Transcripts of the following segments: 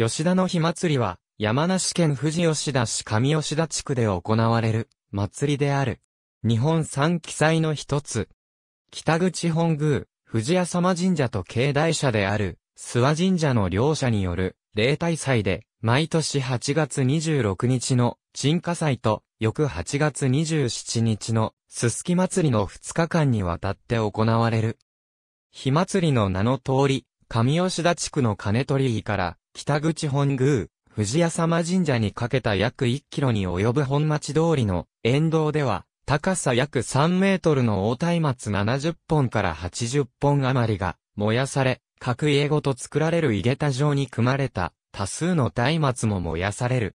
吉田の火祭りは、山梨県富士吉田市上吉田地区で行われる、祭りである。日本三奇祭の一つ。北口本宮、富士屋様神社と境内社である、諏訪神社の両社による、例大祭で、毎年8月26日の、鎮火祭と、翌8月27日の、すすき祭りの2日間にわたって行われる。火祭りの名の通り、上吉田地区の金取りから、北口本宮、藤屋様神社にかけた約1キロに及ぶ本町通りの沿道では、高さ約3メートルの大松明70本から80本余りが燃やされ、各家ごと作られる井桁状に組まれた多数の松明も燃やされる。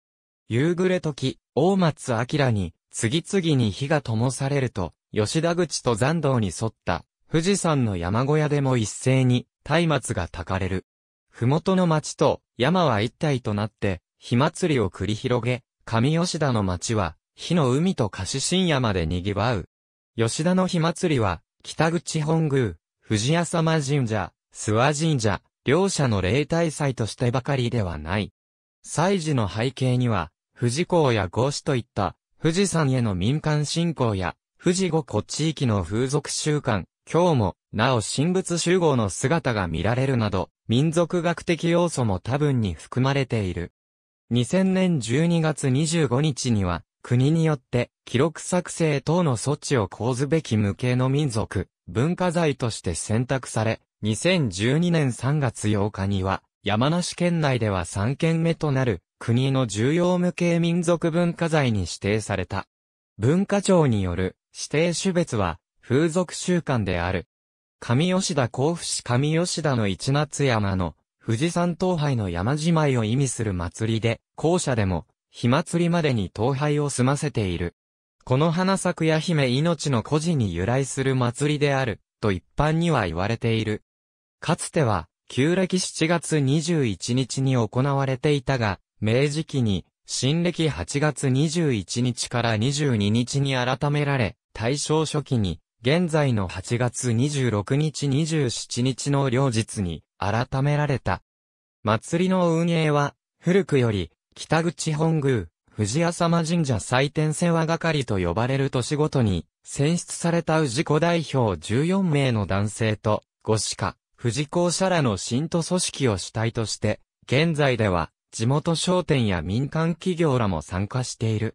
夕暮れ時、大松明に次々に火が灯されると、吉田口と残道に沿った富士山の山小屋でも一斉に松明が焚かれる。麓の町と山は一体となって、火祭りを繰り広げ、上吉田の町は、火の海と菓子深夜まで賑わう。吉田の火祭りは、北口本宮、藤屋様神社、諏訪神社、両者の霊体祭としてばかりではない。祭事の背景には、富士港や合子といった、富士山への民間信仰や、富士五湖地域の風俗習慣、今日も、なお神仏集合の姿が見られるなど、民族学的要素も多分に含まれている。2000年12月25日には、国によって記録作成等の措置を講ずべき無形の民族、文化財として選択され、2012年3月8日には、山梨県内では3件目となる、国の重要無形民族文化財に指定された。文化庁による指定種別は、風俗習慣である。上吉田甲府市上吉田の一夏山の富士山東廃の山じまいを意味する祭りで、校舎でも、火祭りまでに東廃を済ませている。この花咲くや姫命の故事に由来する祭りである、と一般には言われている。かつては、旧暦7月21日に行われていたが、明治期に、新暦8月21日から22日に改められ、大正初期に、現在の8月26日27日の両日に改められた。祭りの運営は、古くより、北口本宮、藤浅間神社祭典世話係と呼ばれる年ごとに、選出された氏子代表14名の男性と、五鹿、家、藤校舎らの信徒組織を主体として、現在では、地元商店や民間企業らも参加している。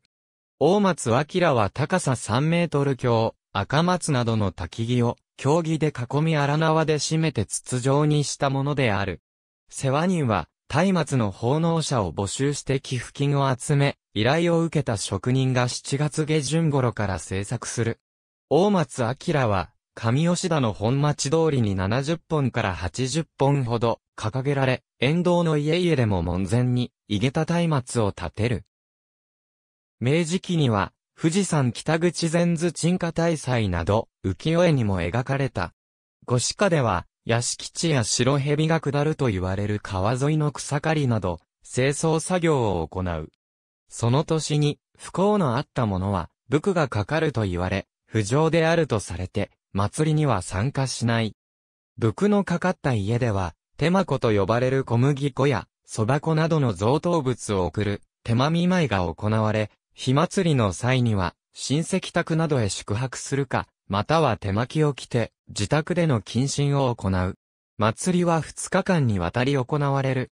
大松明は高さ3メートル強、赤松などの焚木を、競技で囲み荒縄で締めて筒状にしたものである。世話人は、松明の奉納者を募集して寄付金を集め、依頼を受けた職人が7月下旬頃から制作する。大松明は、上吉田の本町通りに70本から80本ほど掲げられ、沿道の家々でも門前に、いげた松明を建てる。明治期には、富士山北口禅図鎮火大祭など、浮世絵にも描かれた。五鹿では、屋敷地や白蛇が下ると言われる川沿いの草刈りなど、清掃作業を行う。その年に、不幸のあった者は、武庫がかかると言われ、不浄であるとされて、祭りには参加しない。武庫のかかった家では、手間子と呼ばれる小麦粉や、蕎麦粉などの贈答物を送る、手間見舞いが行われ、火祭りの際には、親戚宅などへ宿泊するか、または手巻きを着て、自宅での謹慎を行う。祭りは2日間にわたり行われる。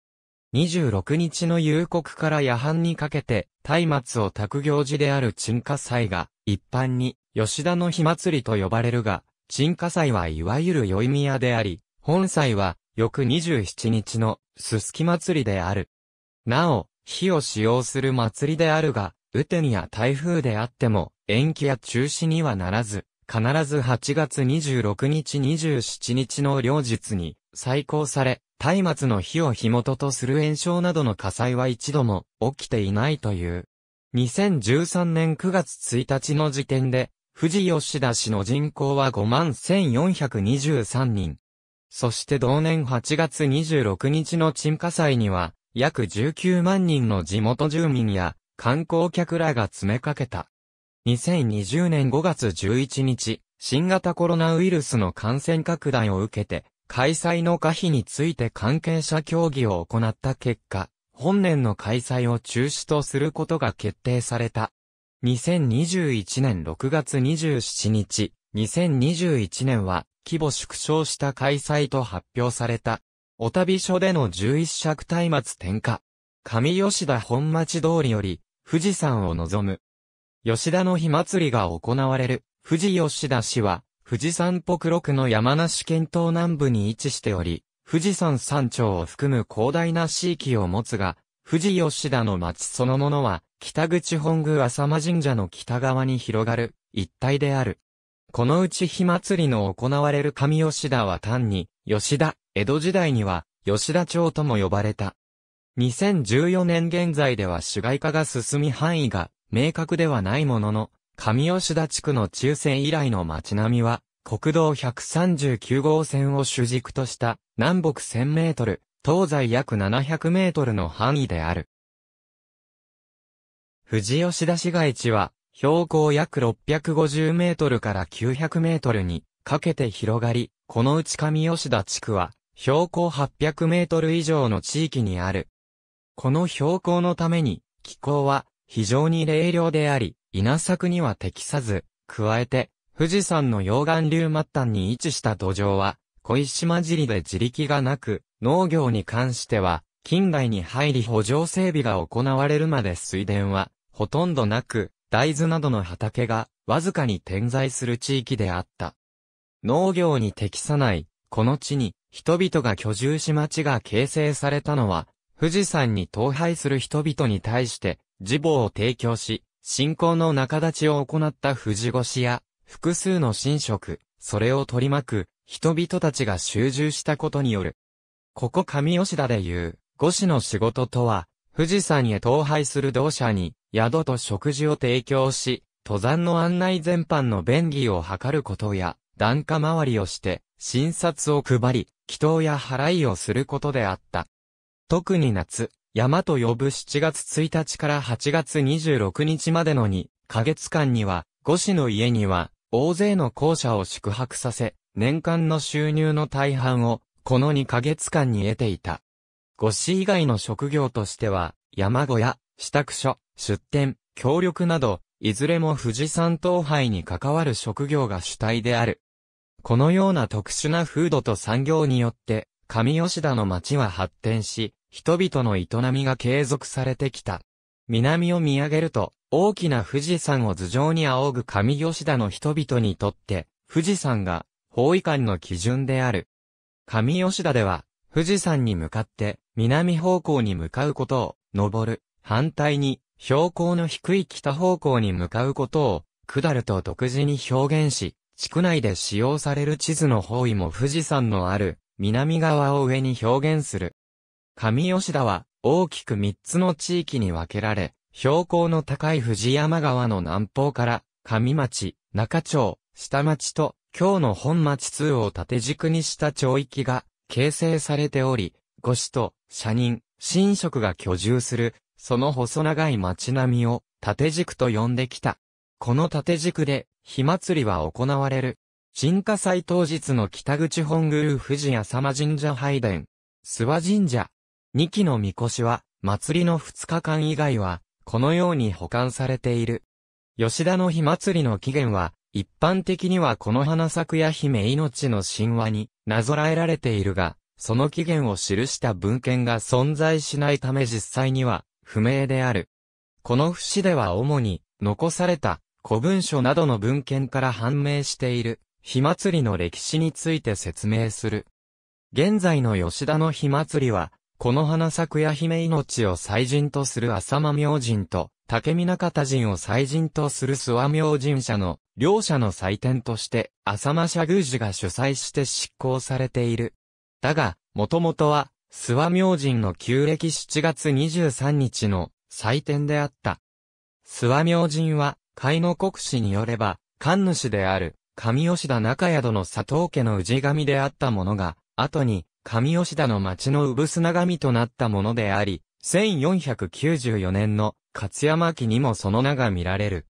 26日の夕刻から夜半にかけて、松明を炊く行事である鎮火祭が、一般に、吉田の火祭りと呼ばれるが、鎮火祭はいわゆる宵宮であり、本祭は、翌27日の、すすき祭りである。なお、火を使用する祭りであるが、雨天や台風であっても、延期や中止にはならず、必ず8月26日27日の両日に、再考され、松明の火を火元とする炎症などの火災は一度も起きていないという。2013年9月1日の時点で、富士吉田市の人口は51,423人。そして同年8月26日の鎮火祭には、約19万人の地元住民や観光客らが詰めかけた。2020年5月11日、新型コロナウイルスの感染拡大を受けて、開催の可否について関係者協議を行った結果、本年の開催を中止とすることが決定された。2021年6月27日、2021年は規模縮小した開催と発表された。お旅所での11尺松明点火。上吉田本町通りより、富士山を望む。吉田の火祭りが行われる、富士吉田市は、富士山北六の山梨県東南部に位置しており、富士山山頂を含む広大な地域を持つが、富士吉田の町そのものは、北口本宮浅間神社の北側に広がる、一帯である。このうち火祭りの行われる上吉田は単に、吉田、江戸時代には、吉田町とも呼ばれた。2014年現在では市街化が進み範囲が明確ではないものの、上吉田地区の中線以来の街並みは、国道139号線を主軸とした南北1000メートル、東西約700メートルの範囲である。富士吉田市街地は、標高約650メートルから900メートルにかけて広がり、このうち上吉田地区は、標高800メートル以上の地域にあるこの標高のために、気候は非常に冷涼であり、稲作には適さず、加えて、富士山の溶岩流末端に位置した土壌は、小石混じりで自力がなく、農業に関しては、近代に入り補助整備が行われるまで水田は、ほとんどなく、大豆などの畑が、わずかに点在する地域であった。農業に適さない、この地に、人々が居住し町が形成されたのは、富士山に倒廃する人々に対して、自防を提供し、信仰の仲立ちを行った富士越しや、複数の神職、それを取り巻く、人々たちが集中したことによる。ここ上吉田でいう、五師の仕事とは、富士山へ倒廃する同社に、宿と食事を提供し、登山の案内全般の便宜を図ることや、檀家回りをして、診察を配り、祈祷や払いをすることであった。特に夏、山と呼ぶ7月1日から8月26日までの2ヶ月間には、五市の家には、大勢の校舎を宿泊させ、年間の収入の大半を、この2ヶ月間に得ていた。五市以外の職業としては、山小屋、支度所、出店、協力など、いずれも富士山東杯に関わる職業が主体である。このような特殊な風土と産業によって、上吉田の町は発展し、人々の営みが継続されてきた。南を見上げると、大きな富士山を頭上に仰ぐ上吉田の人々にとって、富士山が、方位間の基準である。上吉田では、富士山に向かって、南方向に向かうことを、登る。反対に、標高の低い北方向に向かうことを、下ると独自に表現し、地区内で使用される地図の方位も富士山のある、南側を上に表現する。上吉田は大きく3つの地域に分けられ、標高の高い藤山川の南方から上町、中町、下町と今日の本町通を縦軸にした町域が形成されており、五市と社人、神職が居住する、その細長い町並みを縦軸と呼んできた。この縦軸で、火祭りは行われる。鎮火祭当日の北口本宮富士浅様神社拝殿、諏訪神社、二期の神輿は、祭りの二日間以外は、このように保管されている。吉田の火祭りの起源は、一般的にはこの花咲くや姫命の神話になぞらえられているが、その起源を記した文献が存在しないため実際には不明である。この節では主に残された古文書などの文献から判明している火祭りの歴史について説明する。現在の吉田の火祭りはこの花咲や姫命を祭神とする浅間明神と、竹見中田人を祭神とする諏訪明神社の、両者の祭典として、浅間社宮寺が主催して執行されている。だが、もともとは、諏訪明神の旧暦7月23日の祭典であった。諏訪明神は、海の国史によれば、神主である、神吉田中宿の佐藤家の氏神であったものが、後に、上吉田の町の産砂みとなったものであり、1494年の勝山記にもその名が見られる。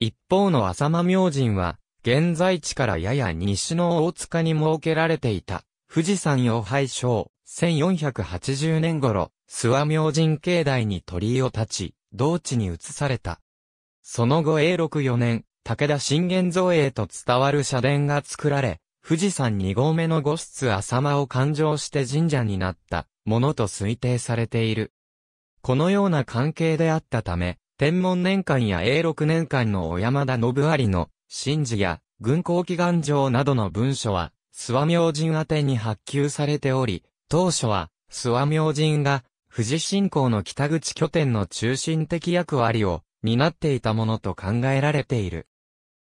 一方の浅間明神は、現在地からやや西の大塚に設けられていた、富士山を拝奨、1480年頃、諏訪明神境内に鳥居を立ち、同地に移された。その後永禄4年、武田信玄造営と伝わる社殿が作られ、富士山二合目の五室浅間を勘定して神社になったものと推定されている。このような関係であったため、天文年間や永禄年間の小山田信有の神事や軍港祈願状などの文書は、諏訪明神宛に発給されており、当初は諏訪明神が富士信仰の北口拠点の中心的役割を担っていたものと考えられている。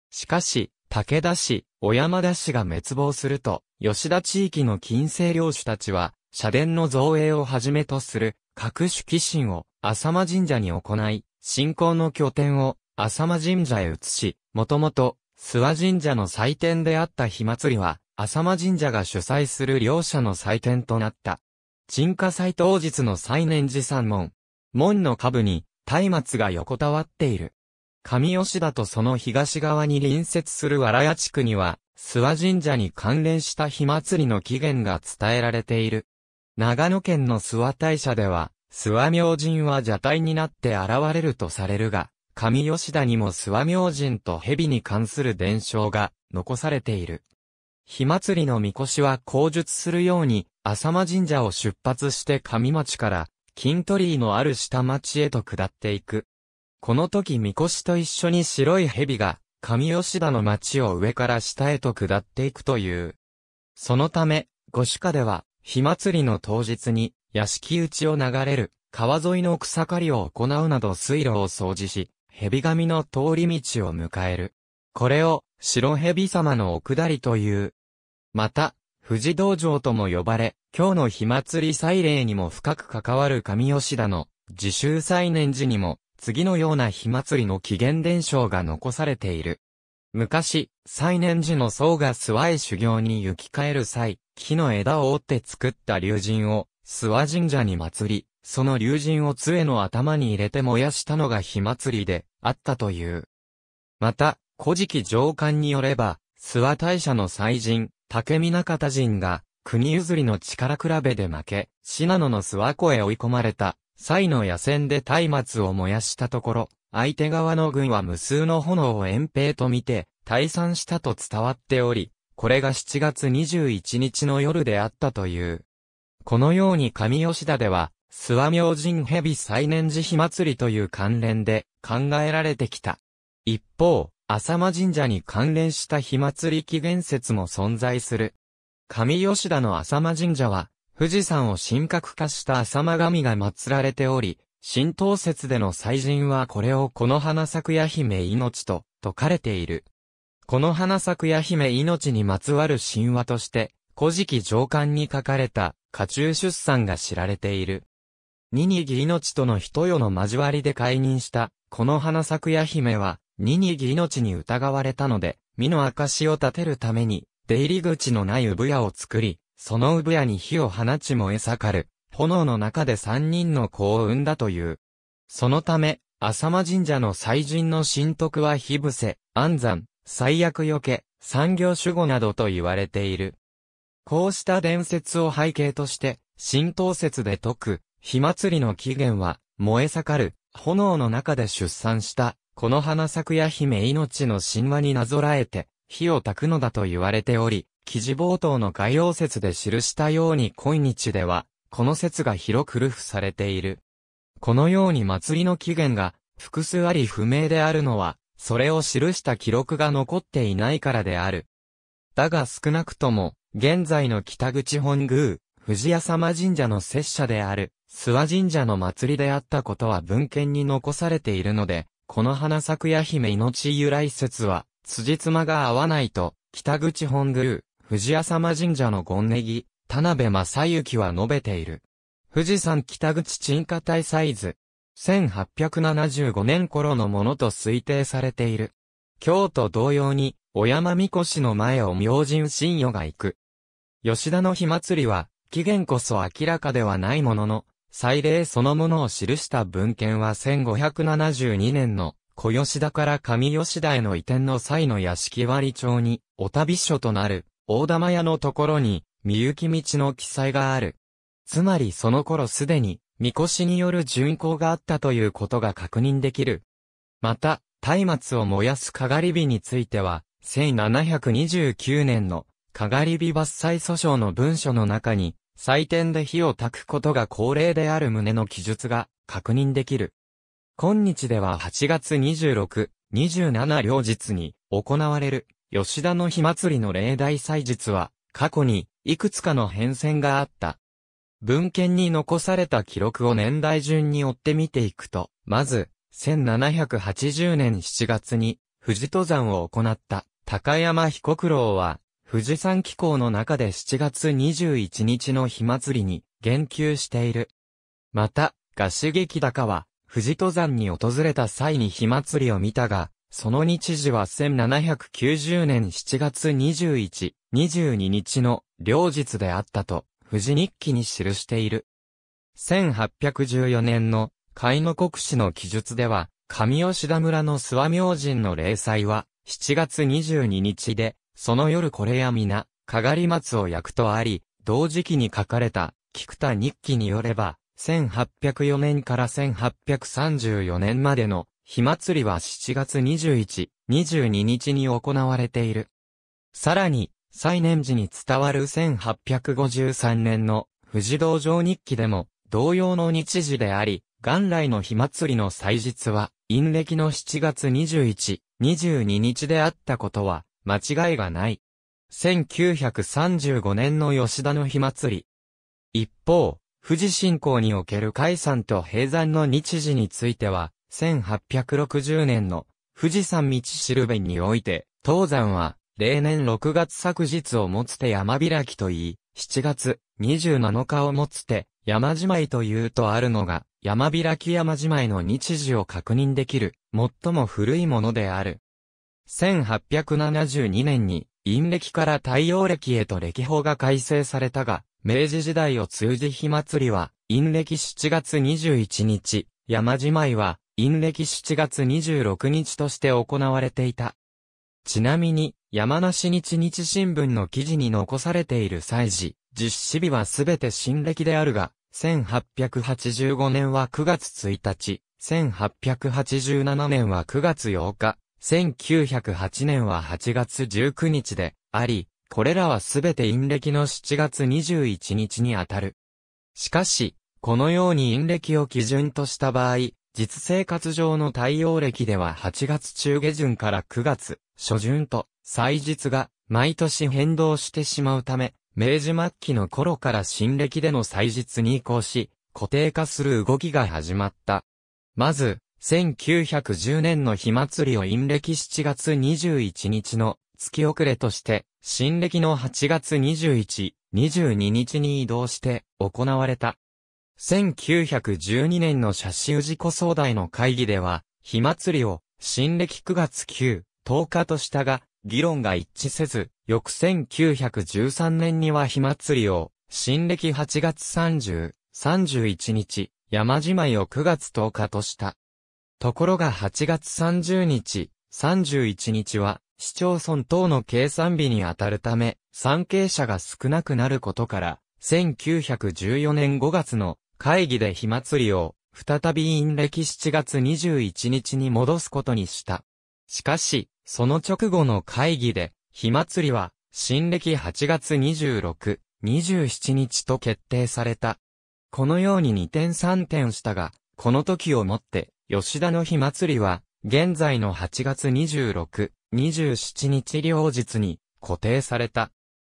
しかし、武田氏、小山田氏が滅亡すると、吉田地域の近世領主たちは、社殿の造営をはじめとする、各種寄進を、浅間神社に行い、信仰の拠点を、浅間神社へ移し、もともと、諏訪神社の祭典であった火祭りは、浅間神社が主催する両者の祭典となった。鎮火祭当日の最年寺山門。門の下部に、松明が横たわっている。上吉田とその東側に隣接する荒谷地区には、諏訪神社に関連した火祭りの起源が伝えられている。長野県の諏訪大社では、諏訪明神は邪体になって現れるとされるが、上吉田にも諏訪明神と蛇に関する伝承が残されている。火祭りの神輿は口述するように、浅間神社を出発して上町から、金鳥居のある下町へと下っていく。この時神輿と一緒に白い蛇が、神吉田の町を上から下へと下っていくという。そのため、五種家では、火祭りの当日に、屋敷内を流れる、川沿いの草刈りを行うなど水路を掃除し、蛇神の通り道を迎える。これを、白蛇様のお下りという。また、富士道場とも呼ばれ、今日の火祭り祭礼にも深く関わる神吉田の、自習祭年時にも、次のような火祭りの起源伝承が残されている。昔、最年時の僧が諏訪へ修行に行き帰る際、木の枝を折って作った竜神を、諏訪神社に祀り、その竜神を杖の頭に入れて燃やしたのが火祭りで、あったという。また、古事記上巻によれば、諏訪大社の祭神、竹見中田人が、国譲りの力比べで負け、信濃の諏訪湖へ追い込まれた、サの野戦で松明を燃やしたところ、相手側の軍は無数の炎を遠兵と見て、退散したと伝わっており、これが7月21日の夜であったという。このように上吉田では、諏訪明神蛇最年寺火祭りという関連で考えられてきた。一方、浅間神社に関連した火祭り起源説も存在する。上吉田の浅間神社は、富士山を神格化した浅間神が祀られており、神道説での祭神はこれをこの花咲夜姫命と説かれている。この花咲夜姫命にまつわる神話として、古事記上巻に書かれた、家中出産が知られている。ニニギ命との人世の交わりで解任した、この花咲夜姫は、ニニギ命に疑われたので、身の証を立てるために、出入り口のない産屋を作り、その産屋に火を放ち燃え盛る、炎の中で三人の子を産んだという。そのため、浅間神社の祭神の神徳は火伏せ、安山、最悪よけ、産業守護などと言われている。こうした伝説を背景として、神道説で解く、火祭りの起源は、燃え盛る、炎の中で出産した、この花咲くや姫命の神話になぞらえて、火を焚くのだと言われており、記事冒頭の概要説で記したように今日では、この説が広く流布されている。このように祭りの起源が複数あり不明であるのは、それを記した記録が残っていないからである。だが少なくとも、現在の北口本宮、藤屋様神社の拙者である、諏訪神社の祭りであったことは文献に残されているので、この花咲や姫命由来説は、辻褄が合わないと、北口本宮、藤屋様神社の権ネギ、田辺正幸は述べている。富士山北口沈下帯サイズ。1875年頃のものと推定されている。京都同様に、小山神輿の前を明神神与が行く。吉田の火祭りは、起源こそ明らかではないものの、祭礼そのものを記した文献は1572年の小吉田から上吉田への移転の際の屋敷割町に、お旅所となる大玉屋のところに、みゆき道の記載がある。つまりその頃すでに、みこしによる巡行があったということが確認できる。また、松明を燃やすかがり火については、1729年の、かがり火伐採訴訟の文書の中に、祭典で火を焚くことが恒例である旨の記述が確認できる。今日では8月26、27両日に行われる吉田の火祭りの例題祭日は、過去に、いくつかの変遷があった。文献に残された記録を年代順に追って見ていくと、まず、1780年7月に、富士登山を行った、高山彦九郎は、富士山機構の中で7月21日の火祭りに、言及している。また、合刺劇高は、富士登山に訪れた際に火祭りを見たが、その日時は1790年7月21、22日の両日であったと、富士日記に記している。1814年の海の国史の記述では、上吉田村の諏訪明神の霊祭は、7月22日で、その夜これや皆、かがり松を焼くとあり、同時期に書かれた、菊田日記によれば、1804年から1834年までの火祭りは7月21、22日に行われている。さらに、最年時に伝わる1853年の富士道場日記でも同様の日時であり、元来の火祭りの祭日は、陰暦の7月21、22日であったことは、間違いがない。1935年の吉田の火祭り。一方、富士信仰における解散と閉山の日時については、1860年の富士山道しるべにおいて、東山は、例年6月昨日をもつて山開きといい、7月27日をもつて山じまいというとあるのが、山開き山じまいの日時を確認できる、最も古いものである。1872年に、陰暦から太陽暦へと暦法が改正されたが、明治時代を通じ火祭りは、陰暦7月21日、山じまいは、陰暦7月26日として行われていた。ちなみに、山梨日日新聞の記事に残されている祭事、実施日はすべて新暦であるが、1885年は9月1日、1887年は9月8日、1908年は8月19日であり、これらはすべて陰暦の7月21日にあたる。しかし、このように陰暦を基準とした場合、実生活上の対応歴では8月中下旬から9月初旬と祭日が毎年変動してしまうため、明治末期の頃から新暦での祭日に移行し、固定化する動きが始まった。まず、1910年の火祭りを陰暦7月21日の月遅れとして、新暦の8月21、22日に移動して行われた。1912年の写真シウ総代の会議では、火祭りを、新暦9月9、10日としたが、議論が一致せず、翌1913年には火祭りを、新暦8月30、31日、山じまいを9月10日とした。ところが8月30日、31日は、市町村等の計算日にあたるため、参詣者が少なくなることから、1914年5月の会議で火祭りを、再び陰歴7月21日に戻すことにした。しかし、その直後の会議で、火祭りは、新暦8月26、27日と決定された。このように2点3点したが、この時をもって、吉田の火祭りは、現在の8月26、27日両日に固定された。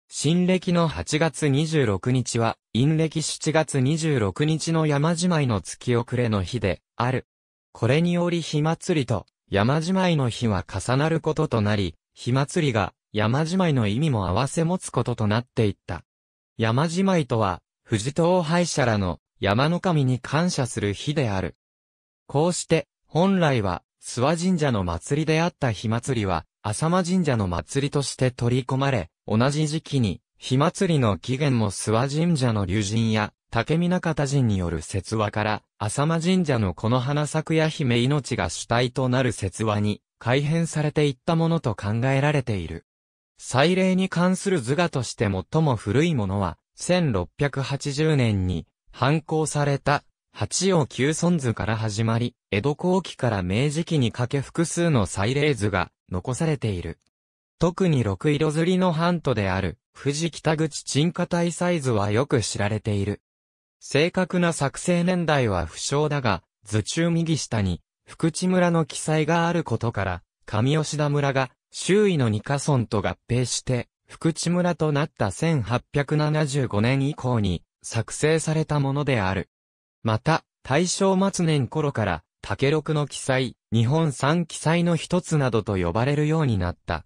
新暦の8月26日は、陰暦7月26日の山じまいの月遅れの日で、ある。これにより火祭りと、山じまいの日は重なることとなり、火祭りが、山じまいの意味も合わせ持つこととなっていった。山じまいとは、富士東廃者らの、山の神に感謝する日である。こうして、本来は、諏訪神社の祭りであった火祭りは、浅間神社の祭りとして取り込まれ、同じ時期に、火祭りの起源も諏訪神社の竜神や、竹見中田人による説話から、浅間神社のこの花咲や姫命が主体となる説話に、改変されていったものと考えられている。祭礼に関する図画として最も古いものは、1680年に、反抗された、八王九尊図から始まり、江戸後期から明治期にかけ複数の祭礼図が残されている。特に六色釣りの半島である、富士北口沈下体サイズはよく知られている。正確な作成年代は不詳だが、図中右下に、福地村の記載があることから、上吉田村が、周囲の二カ村と合併して、福地村となった1875年以降に、作成されたものである。また、大正末年頃から、竹六の記載、日本三記載の一つなどと呼ばれるようになった。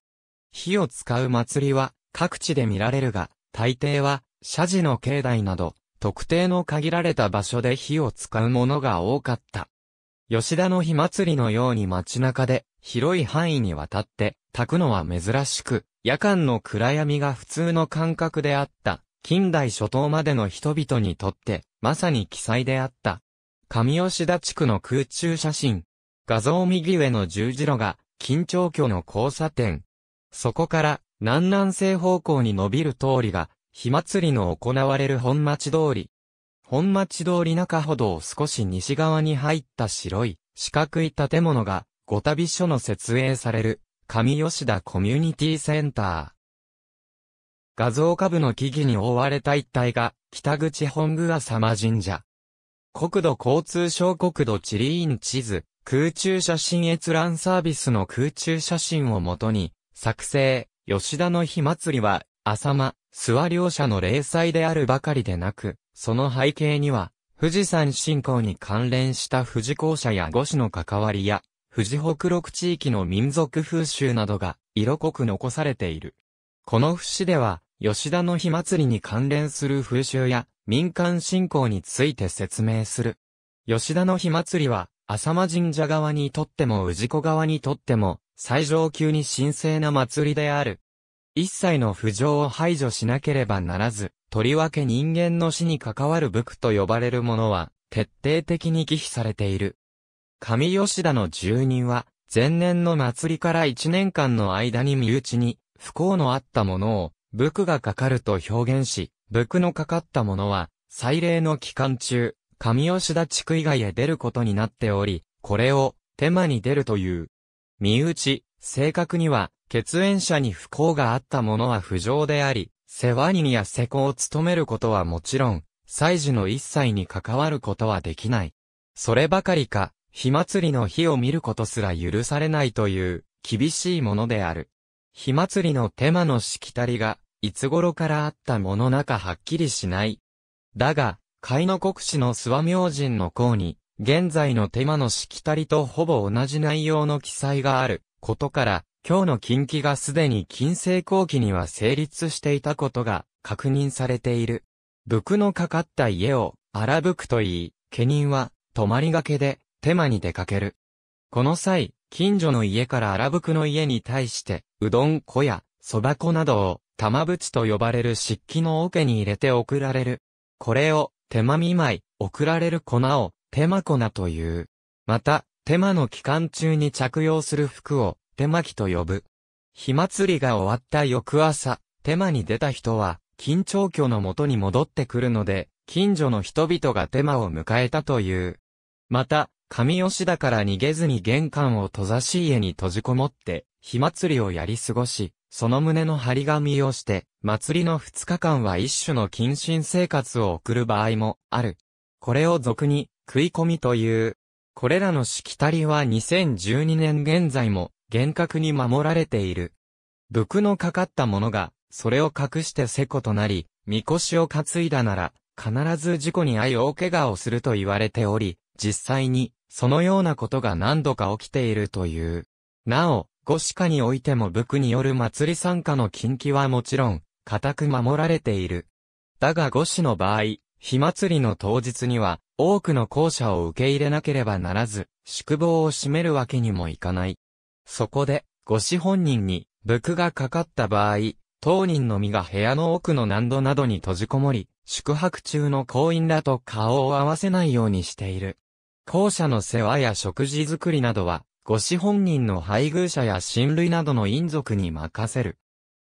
火を使う祭りは、各地で見られるが、大抵は、社寺の境内など、特定の限られた場所で火を使うものが多かった。吉田の火祭りのように街中で、広い範囲にわたって、炊くのは珍しく、夜間の暗闇が普通の感覚であった、近代初頭までの人々にとって、まさに記載であった。上吉田地区の空中写真。画像右上の十字路が、緊張居の交差点。そこから、南南西方向に伸びる通りが、火祭りの行われる本町通り。本町通り中ほどを少し西側に入った白い、四角い建物が、ご旅所の設営される、上吉田コミュニティセンター。画像下部の木々に覆われた一帯が、北口本宮様神社。国土交通省国土地理院地図、空中写真閲覧サービスの空中写真をもとに、作成、吉田の火祭りは、浅間、諏訪両者の霊祭であるばかりでなく、その背景には、富士山信仰に関連した富士校舎や五種の関わりや、富士北陸地域の民族風習などが色濃く残されている。この節では、吉田の火祭りに関連する風習や民間信仰について説明する。吉田の火祭りは、浅間神社側にとっても宇治子側にとっても、最上級に神聖な祭りである。一切の不条を排除しなければならず、とりわけ人間の死に関わる武器と呼ばれるものは、徹底的に忌避されている。神吉田の住人は、前年の祭りから一年間の間に身内に、不幸のあったものを、武器がかかると表現し、武器のかかったものは、祭礼の期間中、神吉田地区以外へ出ることになっており、これを、手間に出るという。身内、正確には、血縁者に不幸があった者は不浄であり、世話人や施工を務めることはもちろん、祭事の一切に関わることはできない。そればかりか、火祭りの火を見ることすら許されないという、厳しいものである。火祭りの手間のしきたりが、いつ頃からあったものなかはっきりしない。だが、貝の国士の諏訪明神の項に、現在の手間のしきたりとほぼ同じ内容の記載があることから、今日の近畿がすでに近世後期には成立していたことが確認されている。武クのかかった家を荒武くと言い、家人は泊まりがけで手間に出かける。この際、近所の家から荒武くの家に対して、うどん粉や蕎麦粉などを玉縁と呼ばれる漆器の桶に入れて送られる。これを手間見舞い、送られる粉を手間粉という。また、手間の期間中に着用する服を手巻きと呼ぶ。火祭りが終わった翌朝、手間に出た人は、緊張居の元に戻ってくるので、近所の人々が手間を迎えたという。また、神吉だから逃げずに玄関を閉ざし家に閉じこもって、火祭りをやり過ごし、その胸の張り紙をして、祭りの2日間は一種の謹慎生活を送る場合もある。これを俗に、食い込みという。これらのしきたりは2012年現在も厳格に守られている。毒のかかった者が、それを隠してせことなり、みこしを担いだなら、必ず事故に遭い大怪我をすると言われており、実際に、そのようなことが何度か起きているという。なお、五歯科においても武器による祭り参加の禁忌はもちろん、固く守られている。だが五歯の場合、火祭りの当日には、多くの校舎を受け入れなければならず、宿坊を閉めるわけにもいかない。そこで、ご子本人に、仏がかかった場合、当人の身が部屋の奥の難度などに閉じこもり、宿泊中の行員らと顔を合わせないようにしている。校舎の世話や食事作りなどは、ご子本人の配偶者や親類などの姻族に任せる。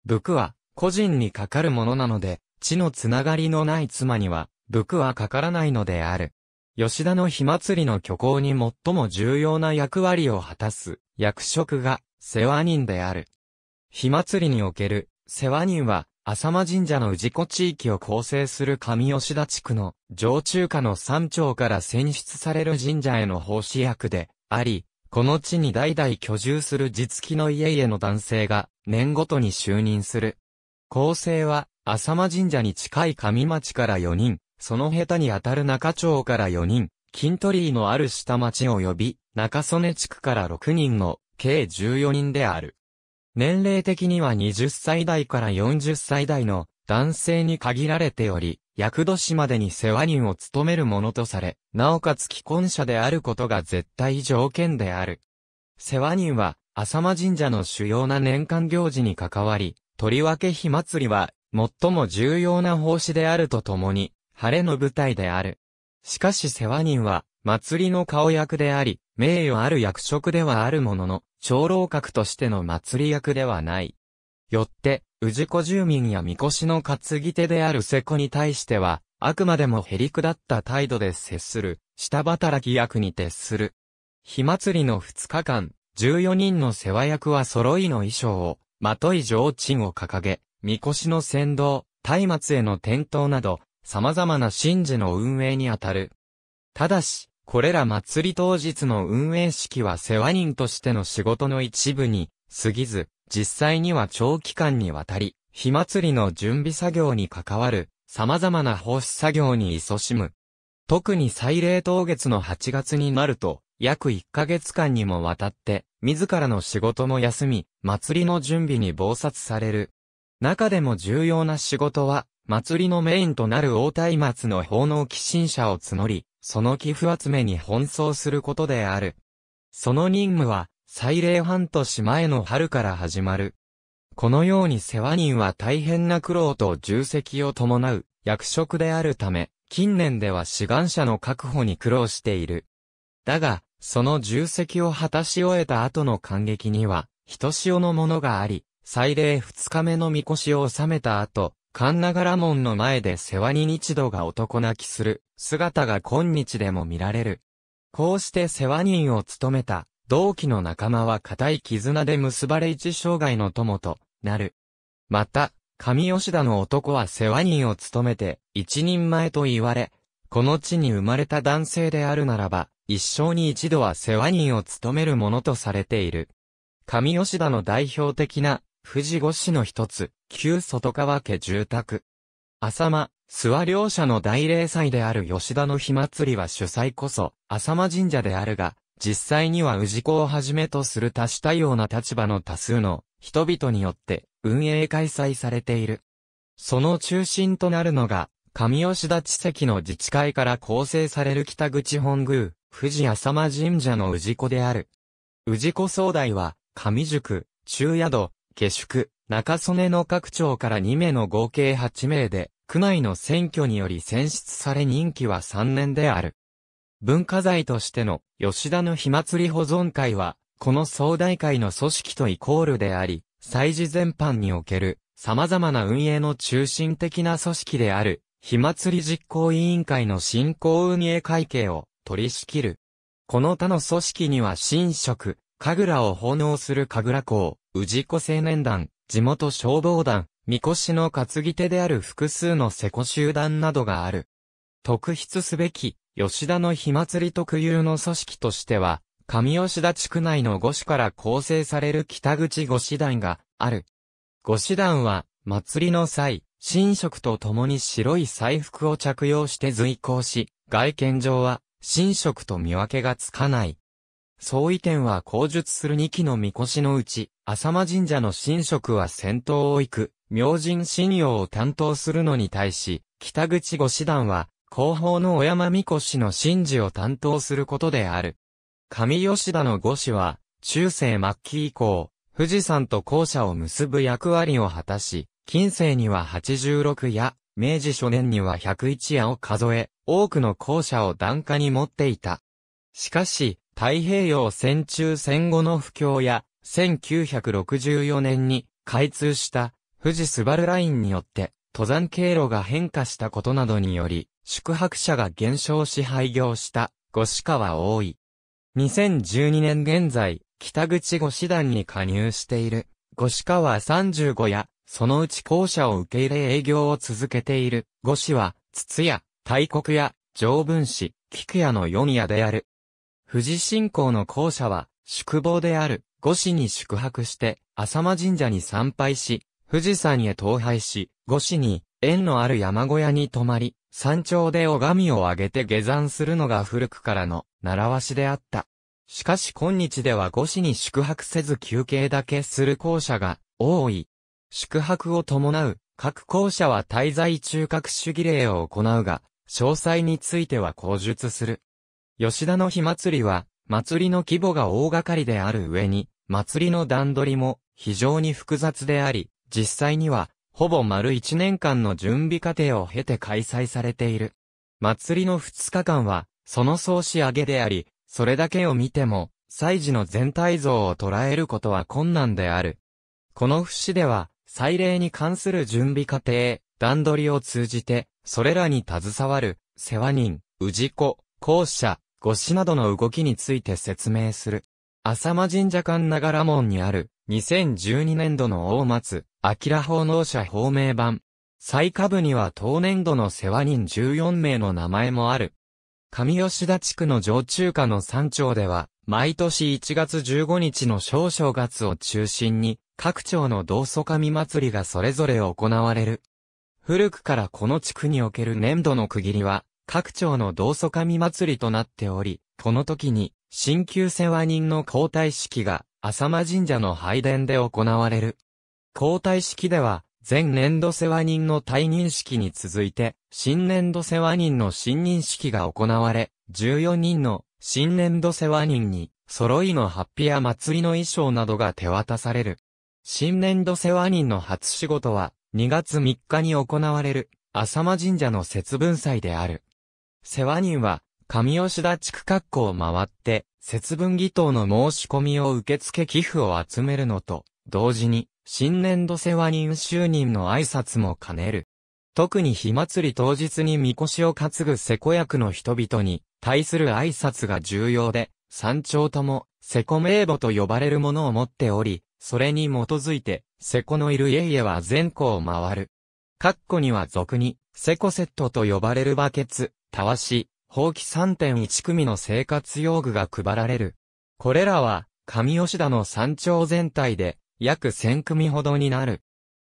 仏は、個人にかかるものなので、血のつながりのない妻には、服はかからないのである。吉田の火祭りの虚構に最も重要な役割を果たす役職が世話人である。火祭りにおける世話人は浅間神社の氏子地域を構成する上吉田地区の上中下の山頂から選出される神社への奉仕役であり、この地に代々居住する実機の家々の男性が年ごとに就任する。構成は浅間神社に近い上町から4人、その下手に当たる中町から4人、金鳥居のある下町及び、中曽根地区から6人の、計14人である。年齢的には20歳代から40歳代の男性に限られており、役年までに世話人を務めるものとされ、なおかつ既婚者であることが絶対条件である。世話人は、浅間神社の主要な年間行事に関わり、とりわけ火祭りは、最も重要な奉仕であるとともに、晴れの舞台である。しかし世話人は、祭りの顔役であり、名誉ある役職ではあるものの、長老閣としての祭り役ではない。よって、治子住民や神輿の担ぎ手である瀬子に対しては、あくまでもへりくだった態度で接する、下働き役に徹する。火祭りの2日間、14人の世話役は揃いの衣装を、まとい上鎮を掲げ、神輿の先導、松明への点灯など、様々な神事の運営にあたる。ただし、これら祭り当日の運営式は世話人としての仕事の一部に過ぎず、実際には長期間にわたり、火祭りの準備作業に関わる、様々な奉仕作業に勤しむ。特に祭礼当月の8月になると、約1ヶ月間にもわたって、自らの仕事も休み、祭りの準備に忙殺される。中でも重要な仕事は、祭りのメインとなる大松明の奉納寄進者を募り、その寄付集めに奔走することである。その任務は、祭礼半年前の春から始まる。このように世話人は大変な苦労と重責を伴う役職であるため、近年では志願者の確保に苦労している。だが、その重責を果たし終えた後の感激には、人潮のものがあり、祭礼二日目のみこしを収めた後、神長良門の前で世話に日度が男泣きする姿が今日でも見られる。こうして世話人を務めた同期の仲間は固い絆で結ばれ一生涯の友となる。また、神吉田の男は世話人を務めて一人前と言われ、この地に生まれた男性であるならば、一生に一度は世話人を務めるものとされている。神吉田の代表的な富士五市の一つ、旧外川家住宅。浅間、諏訪両者の大霊祭である吉田の火祭りは主催こそ、浅間神社であるが、実際には氏子をはじめとする多種多様な立場の多数の人々によって運営開催されている。その中心となるのが、上吉田地籍の自治会から構成される北口本宮、富士浅間神社の氏子である。氏子総代は、上宿、中宿、下宿、中曽根の各町から2名の合計8名で、区内の選挙により選出され任期は3年である。文化財としての吉田の火祭り保存会は、この総大会の組織とイコールであり、祭事全般における様々な運営の中心的な組織である、火祭り実行委員会の振興運営会計を取り仕切る。この他の組織には神職、神楽を奉納する神楽校、氏子青年団、地元消防団、みこしの担ぎ手である複数の瀬古集団などがある。特筆すべき、吉田の火祭り特有の組織としては、上吉田地区内の五市から構成される北口五市団がある。五市団は、祭りの際、神職と共に白い彩服を着用して随行し、外見上は、神職と見分けがつかない、総意点は口述する2期の神輿のうち、浅間神社の神職は先頭を行く、明神信用を担当するのに対し、北口五師団は、後方の小山神輿の神事を担当することである。上吉田の五師は、中世末期以降、富士山と校舎を結ぶ役割を果たし、近世には86や、明治初年には101夜を数え、多くの校舎を段下に持っていた。しかし、太平洋戦中戦後の不況や、1964年に開通した富士スバルラインによって登山経路が変化したことなどにより宿泊者が減少し廃業した五市川多い。2012年現在、北口五市団に加入している五市川35やそのうち校舎を受け入れ営業を続けている五市は筒屋、大黒屋、常文市、菊屋の四屋である。富士信仰の校舎は、宿坊である、五市に宿泊して、浅間神社に参拝し、富士山へ登拝し、五市に、縁のある山小屋に泊まり、山頂で拝みをあげて下山するのが古くからの習わしであった。しかし今日では五市に宿泊せず休憩だけする校舎が多い。宿泊を伴う各校舎は滞在中核主義例を行うが、詳細については講述する。吉田の火祭りは、祭りの規模が大掛かりである上に、祭りの段取りも非常に複雑であり、実際には、ほぼ丸一年間の準備過程を経て開催されている。祭りの二日間は、その総仕上げであり、それだけを見ても、祭事の全体像を捉えることは困難である。この節では、祭礼に関する準備過程、段取りを通じて、それらに携わる、世話人、氏子、校舎、五子などの動きについて説明する。浅間神社館長良門にある、2012年度の大松、明奉納者法名版。最下部には当年度の世話人14名の名前もある。上吉田地区の上中華の山頂では、毎年1月15日の小正月を中心に、各町の道祖神祭りがそれぞれ行われる。古くからこの地区における年度の区切りは、各町の道祖神祭りとなっており、この時に、新旧世話人の交代式が、浅間神社の拝殿で行われる。交代式では、前年度世話人の退任式に続いて、新年度世話人の新任式が行われ、14人の新年度世話人に、揃いのハッピや祭りの衣装などが手渡される。新年度世話人の初仕事は、2月3日に行われる、浅間神社の節分祭である。世話人は、上吉田地区括弧を回って、節分儀等の申し込みを受付寄付を集めるのと、同時に、新年度世話人就任の挨拶も兼ねる。特に火祭り当日に神輿を担ぐ瀬古役の人々に対する挨拶が重要で、山頂とも瀬古名簿と呼ばれるものを持っており、それに基づいて瀬古のいる家々は全校を回る。括弧には俗にセコセットと呼ばれるバケツ、たわし、ほうき3.1組の生活用具が配られる。これらは、上吉田の山頂全体で、約1000組ほどになる。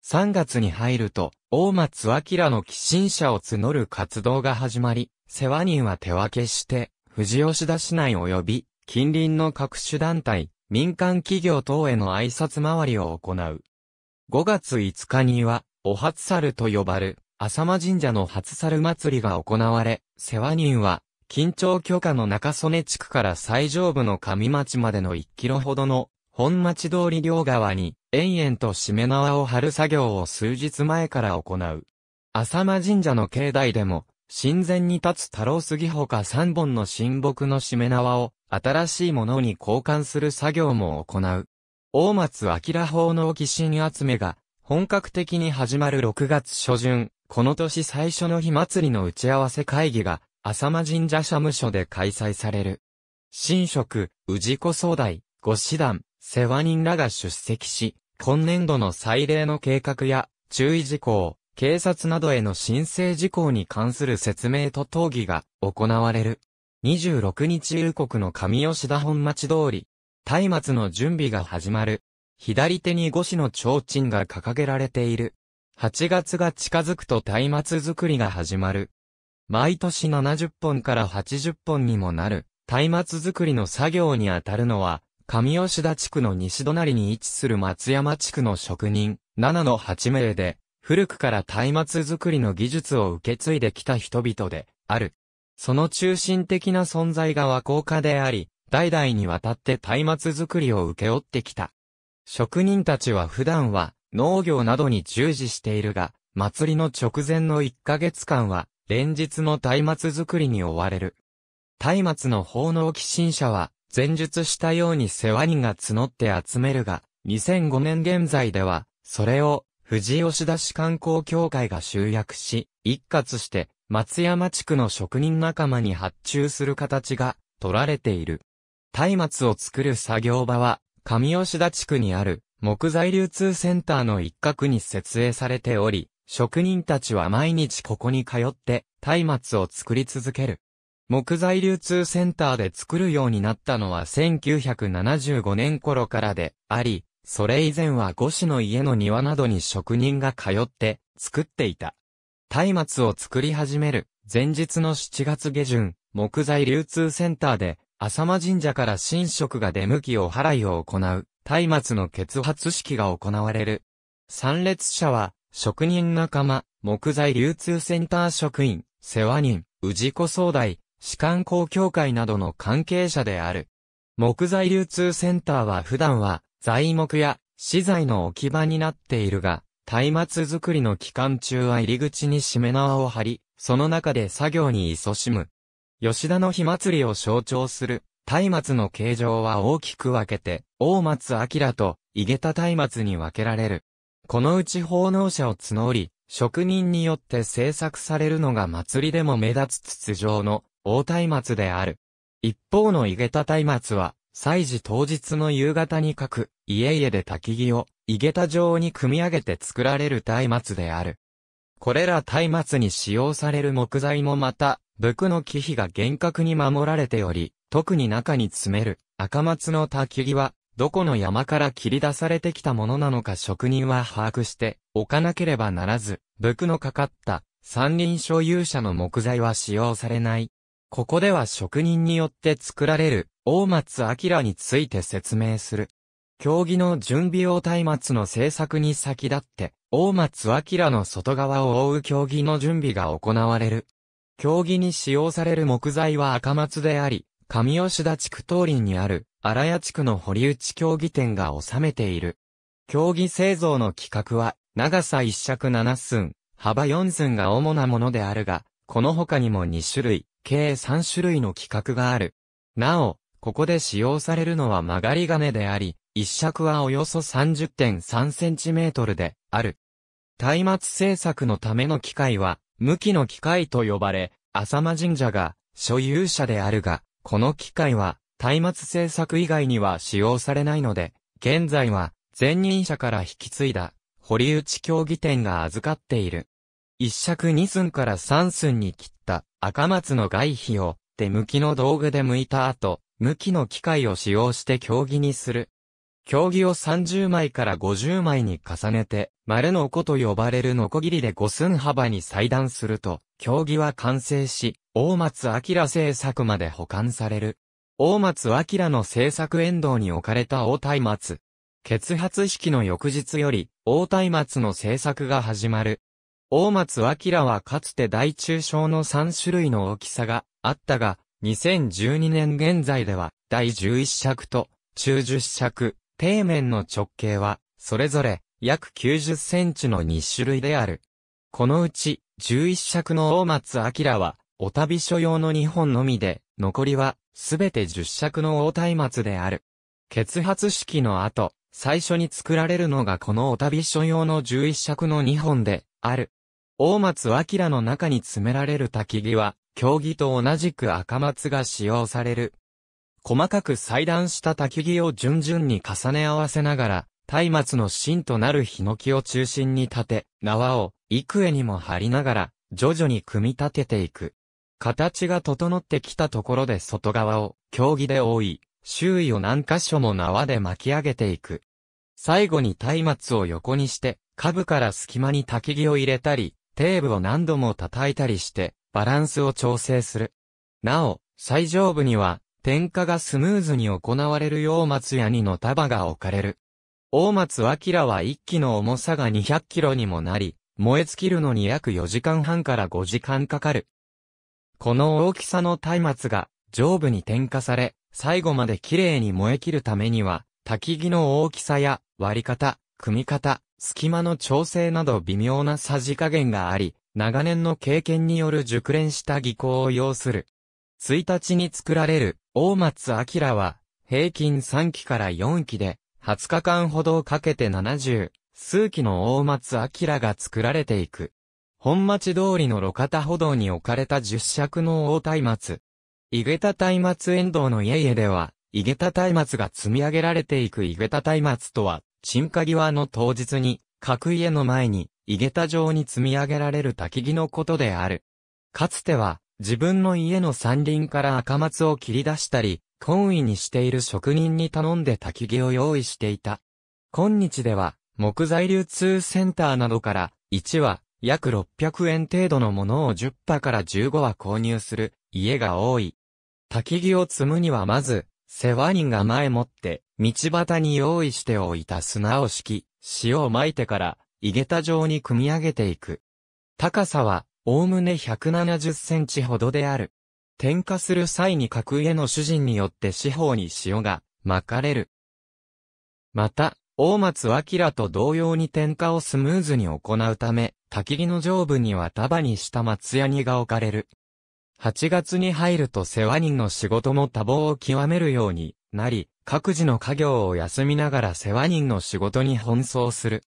3月に入ると、大松明の寄進者を募る活動が始まり、世話人は手分けして、富士吉田市内及び、近隣の各種団体、民間企業等への挨拶回りを行う。5月5日には、お初猿と呼ばる、浅間神社の初猿祭りが行われ、世話人は、緊張許可の中曽根地区から最上部の上町までの1キロほどの、本町通り両側に、延々と締め縄を張る作業を数日前から行う。浅間神社の境内でも、神前に立つ太郎杉ほか3本の神木の締め縄を、新しいものに交換する作業も行う。大松明法の鬼神集めが、本格的に始まる6月初旬、この年最初の火祭りの打ち合わせ会議が、浅間神社社務所で開催される。神職、氏子総代、ご師団、世話人らが出席し、今年度の祭礼の計画や、注意事項、警察などへの申請事項に関する説明と討議が行われる。26日夕刻の上吉田本町通り、松明の準備が始まる。左手に五子の提灯が掲げられている。8月が近づくと松明作りが始まる。毎年70本から80本にもなる、松明作りの作業にあたるのは、上吉田地区の西隣に位置する松山地区の職人、7の8名で、古くから松明作りの技術を受け継いできた人々で、ある。その中心的な存在が和光家であり、代々にわたって松明作りを受け負ってきた。職人たちは普段は、農業などに従事しているが、祭りの直前の1ヶ月間は、連日の松明作りに追われる。松明の奉納寄進者は、前述したように世話人が募って集めるが、2005年現在では、それを、富士吉田市観光協会が集約し、一括して、松山地区の職人仲間に発注する形が取られている。松明を作る作業場は、上吉田地区にある木材流通センターの一角に設営されており、職人たちは毎日ここに通って、松明を作り続ける。木材流通センターで作るようになったのは1975年頃からであり、それ以前は五市の家の庭などに職人が通って作っていた。松明を作り始める前日の7月下旬、木材流通センターで、浅間神社から神職が出向きお祓いを行う松明の結発式が行われる。参列者は、職人仲間、木材流通センター職員、世話人、氏子総代、士官公協会などの関係者である。木材流通センターは普段は、材木や資材の置き場になっているが、松明作りの期間中は入り口に締め縄を張り、その中で作業に勤しむ。吉田の火祭りを象徴する松明の形状は大きく分けて、大松明と、井桁松明に分けられる。このうち奉納者を募り、職人によって制作されるのが祭りでも目立つ筒状の大松明である。一方の井桁松明は、祭事当日の夕方に書く、家々で焚き木を井桁状に組み上げて作られる松明である。これら松明に使用される木材もまた、武具の忌避が厳格に守られており、特に中に詰める赤松の焚き木は、どこの山から切り出されてきたものなのか職人は把握しておかなければならず、武句のかかった山林所有者の木材は使用されない。ここでは職人によって作られる大松明について説明する。競技の準備用松明の製作に先立って、大松明の外側を覆う競技の準備が行われる。競技に使用される木材は赤松であり、上吉田地区通りにある荒谷地区の堀内競技店が収めている。競技製造の規格は、長さ1尺7寸、幅4寸が主なものであるが、この他にも2種類、計3種類の規格がある。なお、ここで使用されるのは曲がり金であり、一尺はおよそ3 0 3トルである。松明製作のための機械は、無機の機械と呼ばれ、浅間神社が所有者であるが、この機械は、松明製作以外には使用されないので、現在は、前任者から引き継いだ、堀内競技店が預かっている。一尺二寸から三寸に切った赤松の外皮を手向きの道具で剥いた後、向きの機械を使用して競技にする競技を30枚から50枚に重ねて、丸のこと呼ばれるノコギリで5寸幅に裁断すると、競技は完成し、大松明製作まで保管される。大松明の製作沿道に置かれた大松松。血発式の翌日より、大松松の製作が始まる。大松明はかつて大中小の3種類の大きさがあったが、2012年現在では、第11尺と、中10尺、底面の直径は、それぞれ約90センチの2種類である。このうち、11尺の大松明は、お旅所用の2本のみで、残りは、すべて10尺の大松明である。結発式の後、最初に作られるのがこのお旅所用の11尺の2本で、ある。大松明の中に詰められる焚木は、競技と同じく赤松が使用される。細かく裁断した焚木を順々に重ね合わせながら、松明の芯となるヒノキを中心に立て、縄を幾重にも張りながら、徐々に組み立てていく。形が整ってきたところで外側を競技で覆い、周囲を何箇所も縄で巻き上げていく。最後に松明を横にして、下部から隙間に焚木を入れたり、底部を何度も叩いたりして、バランスを調整する。なお、最上部には、点火がスムーズに行われる大松屋にの束が置かれる。大松明は一機の重さが200キロにもなり、燃え尽きるのに約4時間半から5時間かかる。この大きさの松明が上部に点火され、最後まで綺麗に燃え切るためには、焚き木の大きさや割り方、組み方、隙間の調整など微妙なさじ加減があり、長年の経験による熟練した技巧を要する。1日に作られる、大松明は、平均3期から4期で、20日間ほどかけて70、数期の大松明が作られていく。本町通りの路肩歩道に置かれた十尺の大松明。井桁松明沿道の家々では、井桁松明が積み上げられていく井桁松明とは、沈下際の当日に、各家の前に、井桁状に積み上げられる焚き木のことである。かつては、自分の家の山林から赤松を切り出したり、懇意にしている職人に頼んで焚き木を用意していた。今日では、木材流通センターなどから、1は約600円程度のものを10羽から15羽購入する家が多い。焚き木を積むにはまず、世話人が前もって、道端に用意しておいた砂を敷き、塩を撒いてから、井桁状に組み上げていく。高さは、おおむね170センチほどである。点火する際に各への主人によって四方に塩が巻かれる。また、大松明と同様に点火をスムーズに行うため、焚き木の上部には束にした松ヤニが置かれる。8月に入ると世話人の仕事も多忙を極めるようになり、各自の家業を休みながら世話人の仕事に奔走する。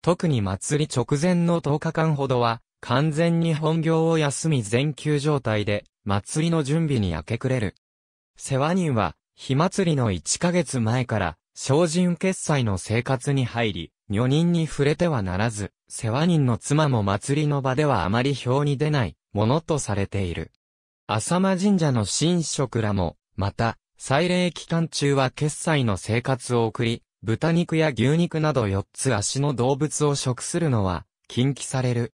特に祭り直前の10日間ほどは、完全に本業を休み全休状態で、祭りの準備に明け暮れる。世話人は、火祭りの1ヶ月前から、精進決済の生活に入り、女人に触れてはならず、世話人の妻も祭りの場ではあまり表に出ない、ものとされている。浅間神社の神職らも、また、祭礼期間中は決済の生活を送り、豚肉や牛肉など4つ足の動物を食するのは、禁忌される。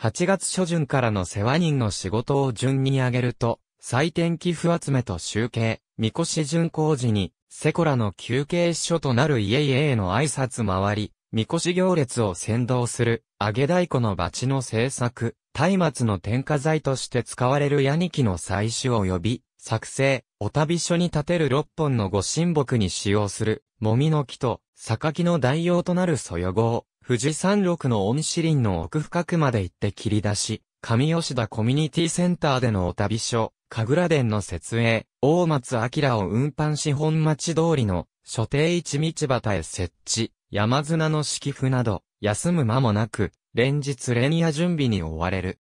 8月初旬からの世話人の仕事を順に上げると、祭典寄付集めと集計、みこ巡行時に、セコラの休憩所となる家々への挨拶回り、みこ行列を先導する、揚げ太鼓のバチの製作、松明の添加剤として使われるヤニキの採取及び、作成、お旅所に立てる6本の御神木に使用する、もみの木と、榊の代用となるそよ号、富士山麓の恩師林の奥深くまで行って切り出し、上吉田コミュニティセンターでのお旅所、神楽殿の設営、大松明を運搬し本町通りの所定一道端へ設置、山綱の敷布など、休む間もなく、連日連夜準備に追われる。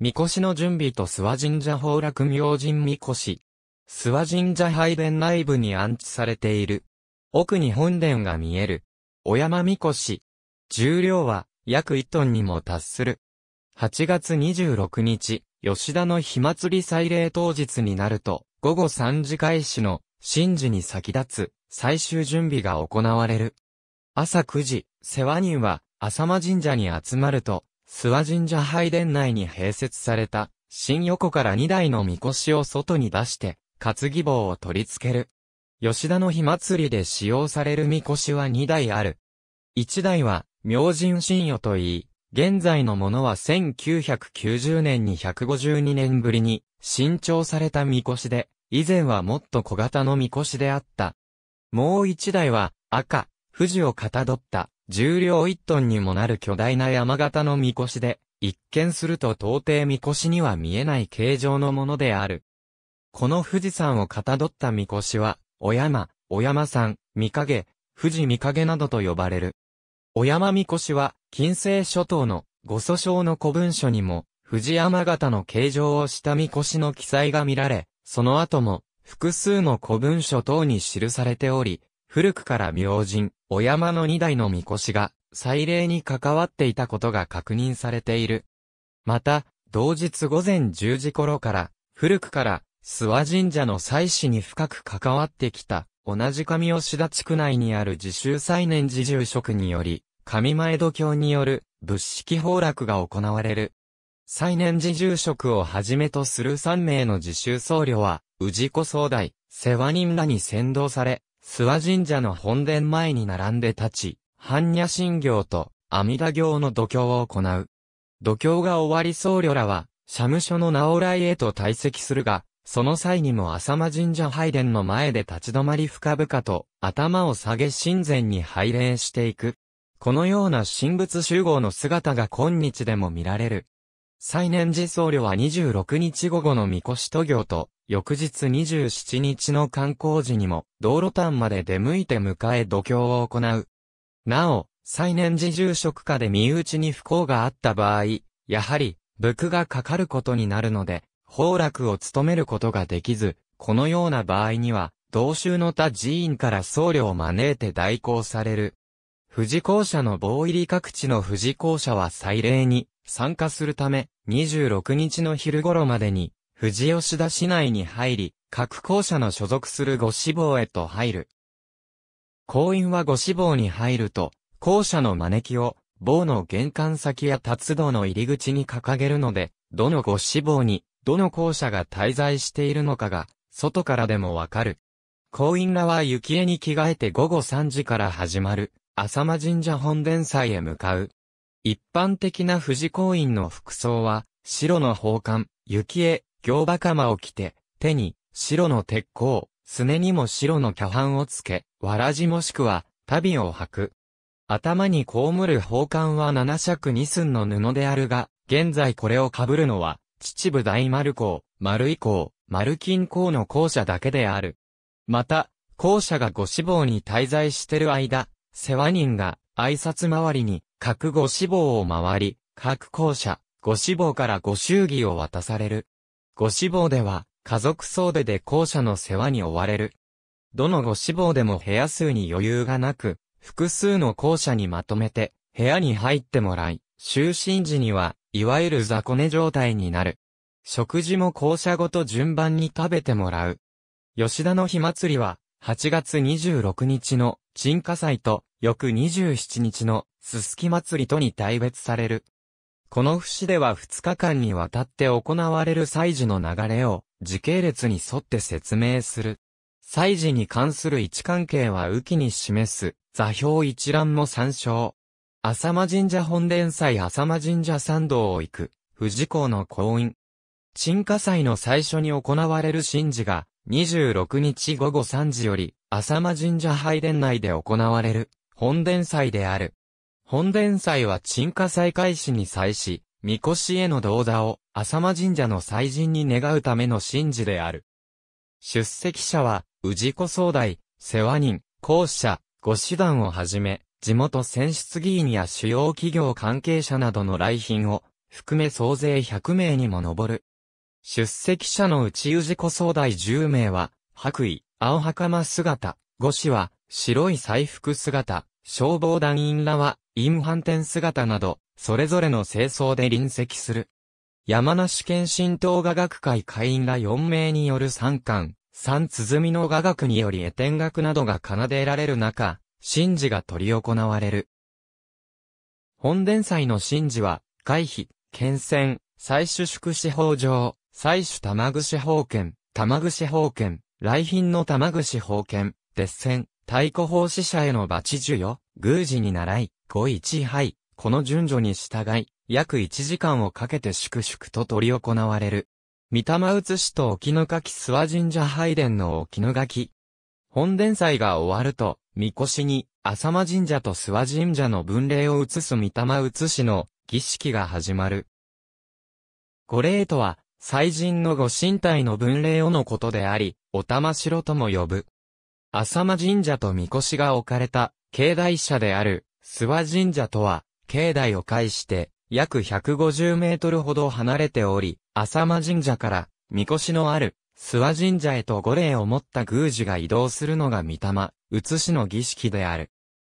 神輿の準備と諏訪神社崩落明神神輿。諏訪神社拝殿内部に安置されている。奥に本殿が見える。小山神輿。重量は約1トンにも達する。8月26日、吉田の火祭り祭礼当日になると、午後3時開始の神事に先立つ最終準備が行われる。朝9時、世話人は浅間神社に集まると、諏訪神社拝殿内に併設された、新横から2台の神輿を外に出して、担ぎ棒を取り付ける。吉田の火祭りで使用される神輿は2台ある。1台は明神神与といい、現在のものは1990年に152年ぶりに新調されたみこしで、以前はもっと小型のみこしであった。もう一台は赤、富士をかたどった重量1トンにもなる巨大な山型のみこしで、一見すると到底みこしには見えない形状のものである。この富士山をかたどったみこしは、お山、お山山、み影、富士御影などと呼ばれる。小山みこしは、近世諸島の御祖章の古文書にも、藤山型の形状をしたみこしの記載が見られ、その後も、複数の古文書等に記されており、古くから明神、小山の二代のみこしが、祭礼に関わっていたことが確認されている。また、同日午前10時頃から、古くから、諏訪神社の祭祀に深く関わってきた、同じ上吉田地区内にある自習再年自住職により、上前土教による仏式崩落が行われる。再年自住職をはじめとする3名の自習僧侶は、氏子総代、世話人らに先導され、諏訪神社の本殿前に並んで立ち、般若心経と阿弥陀行の度胸を行う。度胸が終わり僧侶らは、社務所の直来へと退席するが、その際にも浅間神社拝殿の前で立ち止まり深々と頭を下げ神前に拝礼していく。このような神仏集合の姿が今日でも見られる。最年次僧侶は26日午後のみこし渡行と、翌日27日の観光時にも、道路端まで出向いて迎え度胸を行う。なお、最年次住職下で身内に不幸があった場合、やはり、仏がかかることになるので、崩落を務めることができず、このような場合には、同州の他寺院から僧侶を招いて代行される。富士校舎の棒入り各地の富士校舎は祭礼に参加するため、26日の昼頃までに、富士吉田市内に入り、各校舎の所属するご志望へと入る。校員はご志望に入ると、校舎の招きを、棒の玄関先や達道の入り口に掲げるので、どのご志望にどの校舎が滞在しているのかが、外からでもわかる。校員らは雪絵に着替えて午後3時から始まる、浅間神社本殿祭へ向かう。一般的な富士公員の服装は、白の宝冠、雪絵、行馬釜を着て、手に、白の鉄鋼、すねにも白の巨板をつけ、わらじもしくは、旅を履く。頭に被る宝冠は七尺二寸の布であるが、現在これを被るのは、秩父大丸港、丸井港、丸金港の校舎だけである。また、校舎がご死亡に滞在してる間、世話人が挨拶回りに各ご死亡を回り、各校舎、ご死亡からご祝儀を渡される。ご死亡では、家族総出で校舎の世話に追われる。どのご死亡でも部屋数に余裕がなく、複数の校舎にまとめて、部屋に入ってもらい、就寝時には、いわゆる雑魚寝状態になる。食事も校舎ごと順番に食べてもらう。吉田の火祭りは、8月26日の鎮火祭と、翌27日のすすき祭りとに大別される。この節では2日間にわたって行われる祭事の流れを時系列に沿って説明する。祭事に関する位置関係は雨季に示す座標一覧も参照。浅間神社本殿祭浅間神社参道を行く、富士港の公員。鎮火祭の最初に行われる神事が、26日午後3時より、浅間神社拝殿内で行われる、本殿祭である。本殿祭は鎮火祭開始に際し、神輿への動画を、浅間神社の祭神に願うための神事である。出席者は、氏子総代、世話人、公者、ご師団をはじめ、地元選出議員や主要企業関係者などの来賓を含め総勢100名にも上る。出席者のうち氏子総代10名は、白衣、青袴姿、五子は、白い彩服姿、消防団員らは、陰反転姿など、それぞれの清掃で臨席する。山梨県新東画学会会員ら4名による参観、三鼓の画学により絵天学などが奏でられる中、神事が取り行われる。本殿祭の神事は、回避、検選、採取祝司法上、採取玉串法権、玉串法権、来賓の玉串法権、鉄線、太鼓法仕者への罰授与、宮司に習い、五一杯、この順序に従い、約1時間をかけて粛々と取り行われる。三玉写しと沖の垣諏訪神社拝殿の沖の垣、本殿祭が終わると、神輿に、浅間神社と諏訪神社の分霊を移す御霊移しの儀式が始まる。御霊とは、祭神のご神体の分霊をのことであり、お玉城とも呼ぶ。浅間神社と神輿が置かれた、境内社である、諏訪神社とは、境内を介して、約150メートルほど離れており、浅間神社から、神輿のある、諏訪神社へと御霊を持った宮司が移動するのが御霊、写しの儀式である。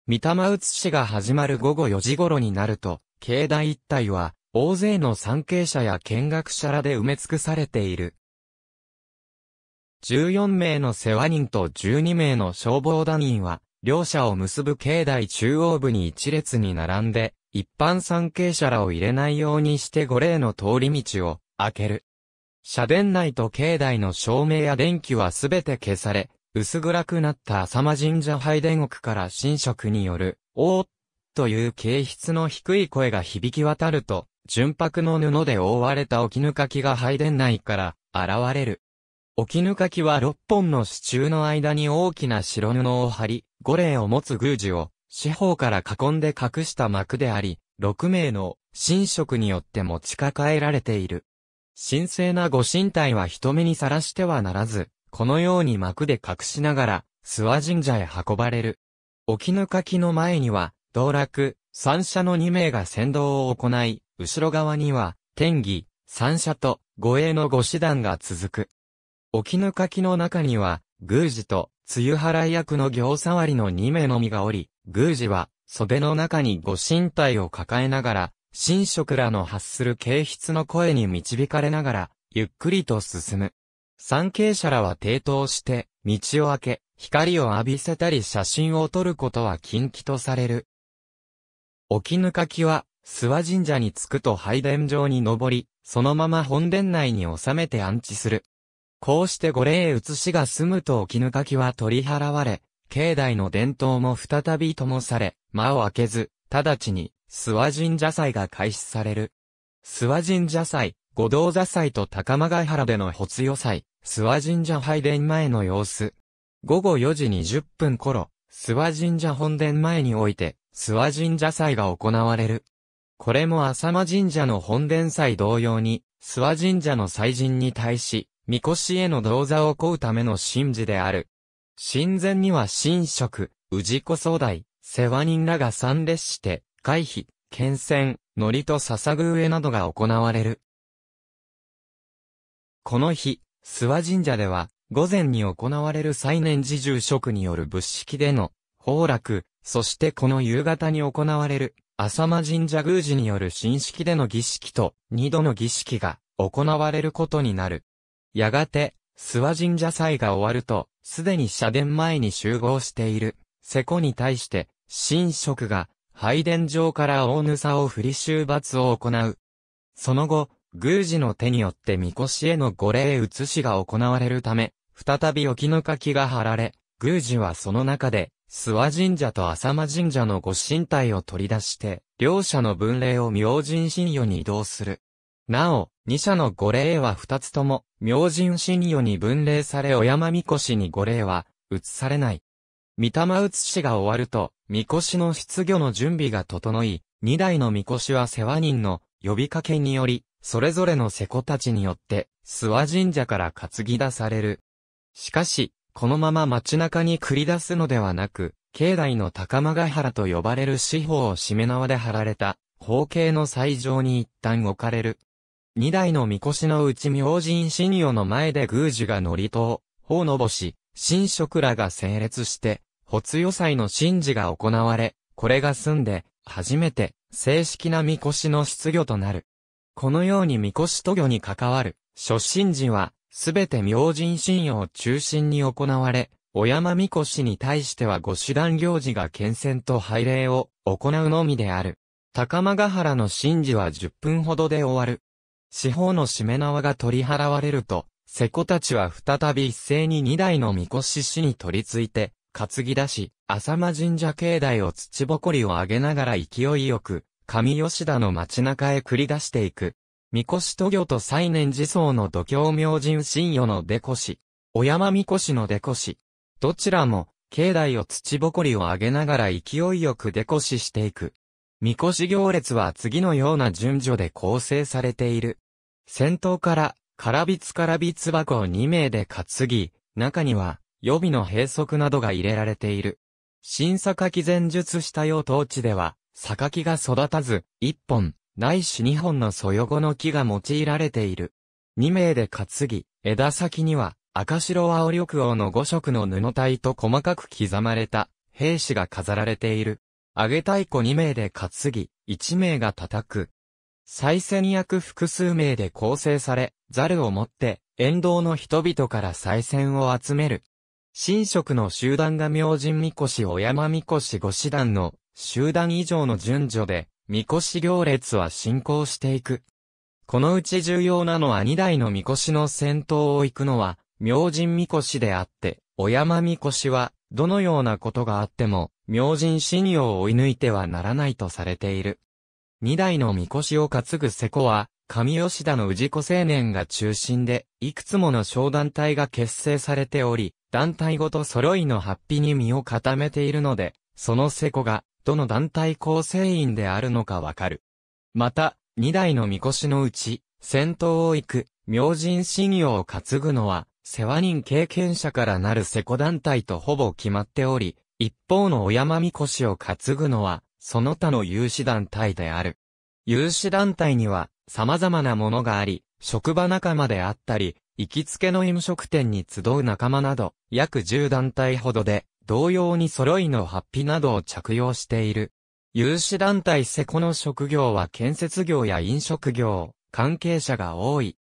御霊写しが始まる午後4時頃になると、境内一帯は、大勢の参詣者や見学者らで埋め尽くされている。14名の世話人と12名の消防団員は、両者を結ぶ境内中央部に一列に並んで、一般参詣者らを入れないようにして御霊の通り道を開ける。社殿内と境内の照明や電気はすべて消され、薄暗くなった浅間神社拝殿奥から神職による、おおという形質の低い声が響き渡ると、純白の布で覆われた沖ぬかきが拝殿内から現れる。沖ぬかきは六本の支柱の間に大きな白布を張り、五霊を持つ宮司を四方から囲んで隠した幕であり、六名の神職によって持ち抱えられている。神聖なご神体は人目にさらしてはならず、このように幕で隠しながら、諏訪神社へ運ばれる。沖ぬかきの前には、道楽、三社の二名が先導を行い、後ろ側には、天義、三社と、護衛の御師団が続く。沖ぬかきの中には、宮司と、梅雨払い役の行触りの二名のみがおり、宮司は、袖の中にご神体を抱えながら、神職らの発する軽筆の声に導かれながら、ゆっくりと進む。参詣者らは抵当して、道を開け、光を浴びせたり写真を撮ることは禁忌とされる。沖ぬかきは、諏訪神社に着くと拝殿上に登り、そのまま本殿内に収めて安置する。こうして五霊移しが済むと沖ぬかきは取り払われ、境内の伝統も再び灯され、間を開けず、直ちに諏訪神社祭が開始される。諏訪神社祭、五道座祭と高間ヶ原での発予祭、諏訪神社拝殿前の様子。午後4時20分頃、諏訪神社本殿前において、諏訪神社祭が行われる。これも浅間神社の本殿祭同様に、諏訪神社の祭神に対し、神輿への動座を請うための神事である。神前には神職、氏子総代、世話人らが参列して、回避、剣戦、乗りと捧ぐ上などが行われる。この日、諏訪神社では、午前に行われる最年次住職による仏式での、崩落、そしてこの夕方に行われる、浅間神社宮司による新式での儀式と、二度の儀式が行われることになる。やがて、諏訪神社祭が終わると、すでに社殿前に集合している、瀬古に対して、神職が、拝殿上から大さを振り終罰を行う。その後、宮司の手によって神輿への御礼移しが行われるため、再び沖の柿が張られ、宮司はその中で、諏訪神社と浅間神社の御神体を取り出して、両者の分霊を明神神与に移動する。なお、二者の御霊は二つとも、明神神与に分霊されお山神輿に御霊は、移されない。御霊移しが終わると、みこしの出魚の準備が整い、二台のみこしは世話人の呼びかけにより、それぞれの瀬古たちによって、諏訪神社から担ぎ出される。しかし、このまま街中に繰り出すのではなく、境内の高間ヶ原と呼ばれる四方をしめ縄で張られた、方形の斎場に一旦置かれる。二台のみこしのうち明神神女の前で宮司が乗りと、法のし、神職らが整列して、発予祭の神事が行われ、これが済んで、初めて、正式な神輿の出魚となる。このように神輿渡魚に関わる、初神事は、すべて明神神を中心に行われ、お山神輿に対しては御手段行事が献戦と拝礼を行うのみである。高間ヶ原の神事は10分ほどで終わる。四方のしめ縄が取り払われると、瀬古たちは再び一斉に2台の神輿氏に取り付いて、担ぎ出し、浅間神社境内を土ぼこりを上げながら勢いよく、上吉田の街中へ繰り出していく。三越渡御と西年寺僧の度胸明神神与の出越。小山三越の出越。どちらも、境内を土ぼこりを上げながら勢いよく出越していく。三越行列は次のような順序で構成されている。先頭から、からびつからびつ箱を2名で担ぎ、中には、予備の閉塞などが入れられている。新榊前述した用当地では、榊が育たず、一本、ないし二本のそよごの木が用いられている。二名で担ぎ、枝先には、赤白青緑王の五色の布帯と細かく刻まれた、兵士が飾られている。揚げ太鼓二名で担ぎ、一名が叩く。再銭役複数名で構成され、ザルを持って、沿道の人々から再戦を集める。神職の集団が明神神輿小山神輿五師団の集団以上の順序で、神輿行列は進行していく。このうち重要なのは二代の神輿の先頭を行くのは、明神神輿であって、小山神輿は、どのようなことがあっても、明神信用を追い抜いてはならないとされている。二代の神輿を担ぐ瀬古は、上吉田の氏子青年が中心で、いくつもの小団体が結成されており、団体ごと揃いの発比に身を固めているので、そのセコが、どの団体構成員であるのかわかる。また、二代の神輿のうち、先頭を行く、明神信用を担ぐのは、世話人経験者からなるセコ団体とほぼ決まっており、一方の小山神輿を担ぐのは、その他の有志団体である。有志団体には、様々なものがあり、職場仲間であったり、行きつけの飲食店に集う仲間など、約10団体ほどで、同様に揃いのハッピなどを着用している。有志団体セコの職業は建設業や飲食業、関係者が多い。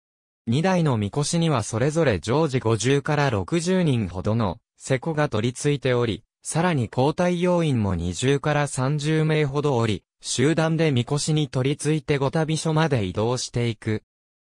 2台のみこしにはそれぞれ常時50から60人ほどのセコが取り付いており、さらに交代要員も20から30名ほどおり、集団でみこしに取り付いてご旅所まで移動していく。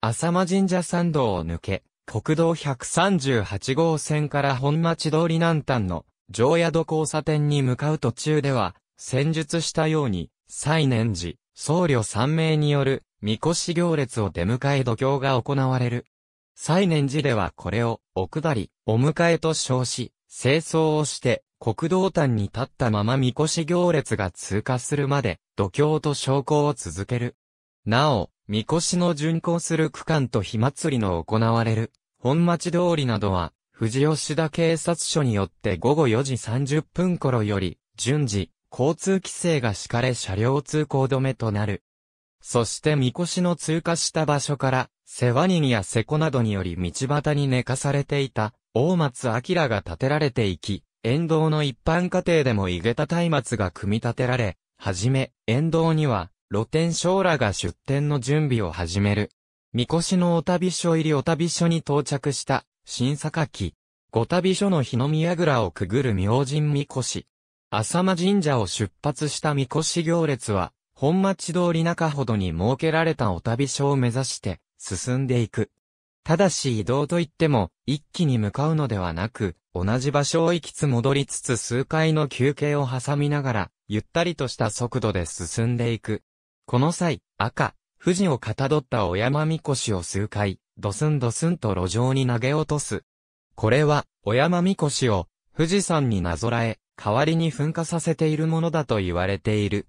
浅間神社参道を抜け、国道138号線から本町通り南端の上宿交差点に向かう途中では、戦術したように、再年次、僧侶3名による、神輿行列を出迎え度胸が行われる。再年次ではこれを、お下り、お迎えと称し、清掃をして、国道端に立ったまま神輿行列が通過するまで、度胸と証拠を続ける。なお、みこしの巡行する区間と火祭りの行われる、本町通りなどは、富士吉田警察署によって午後4時30分頃より、順次、交通規制が敷かれ車両通行止めとなる。そしてみこしの通過した場所から、世話人や瀬古などにより道端に寝かされていた、大松明が建てられていき、沿道の一般家庭でも井桁松明が組み立てられ、はじめ、沿道には、露天商らが出店の準備を始める。みこしのお旅所入りお旅所に到着した、新榊。御旅所の日の宮倉をくぐる明神みこし。浅間神社を出発したみこし行列は、本町通り中ほどに設けられたお旅所を目指して、進んでいく。ただし移動といっても、一気に向かうのではなく、同じ場所を行きつ戻りつつ数回の休憩を挟みながら、ゆったりとした速度で進んでいく。この際、赤、富士をかたどった小山みこしを数回、ドスンドスンと路上に投げ落とす。これは、小山みこしを、富士山になぞらえ、代わりに噴火させているものだと言われている。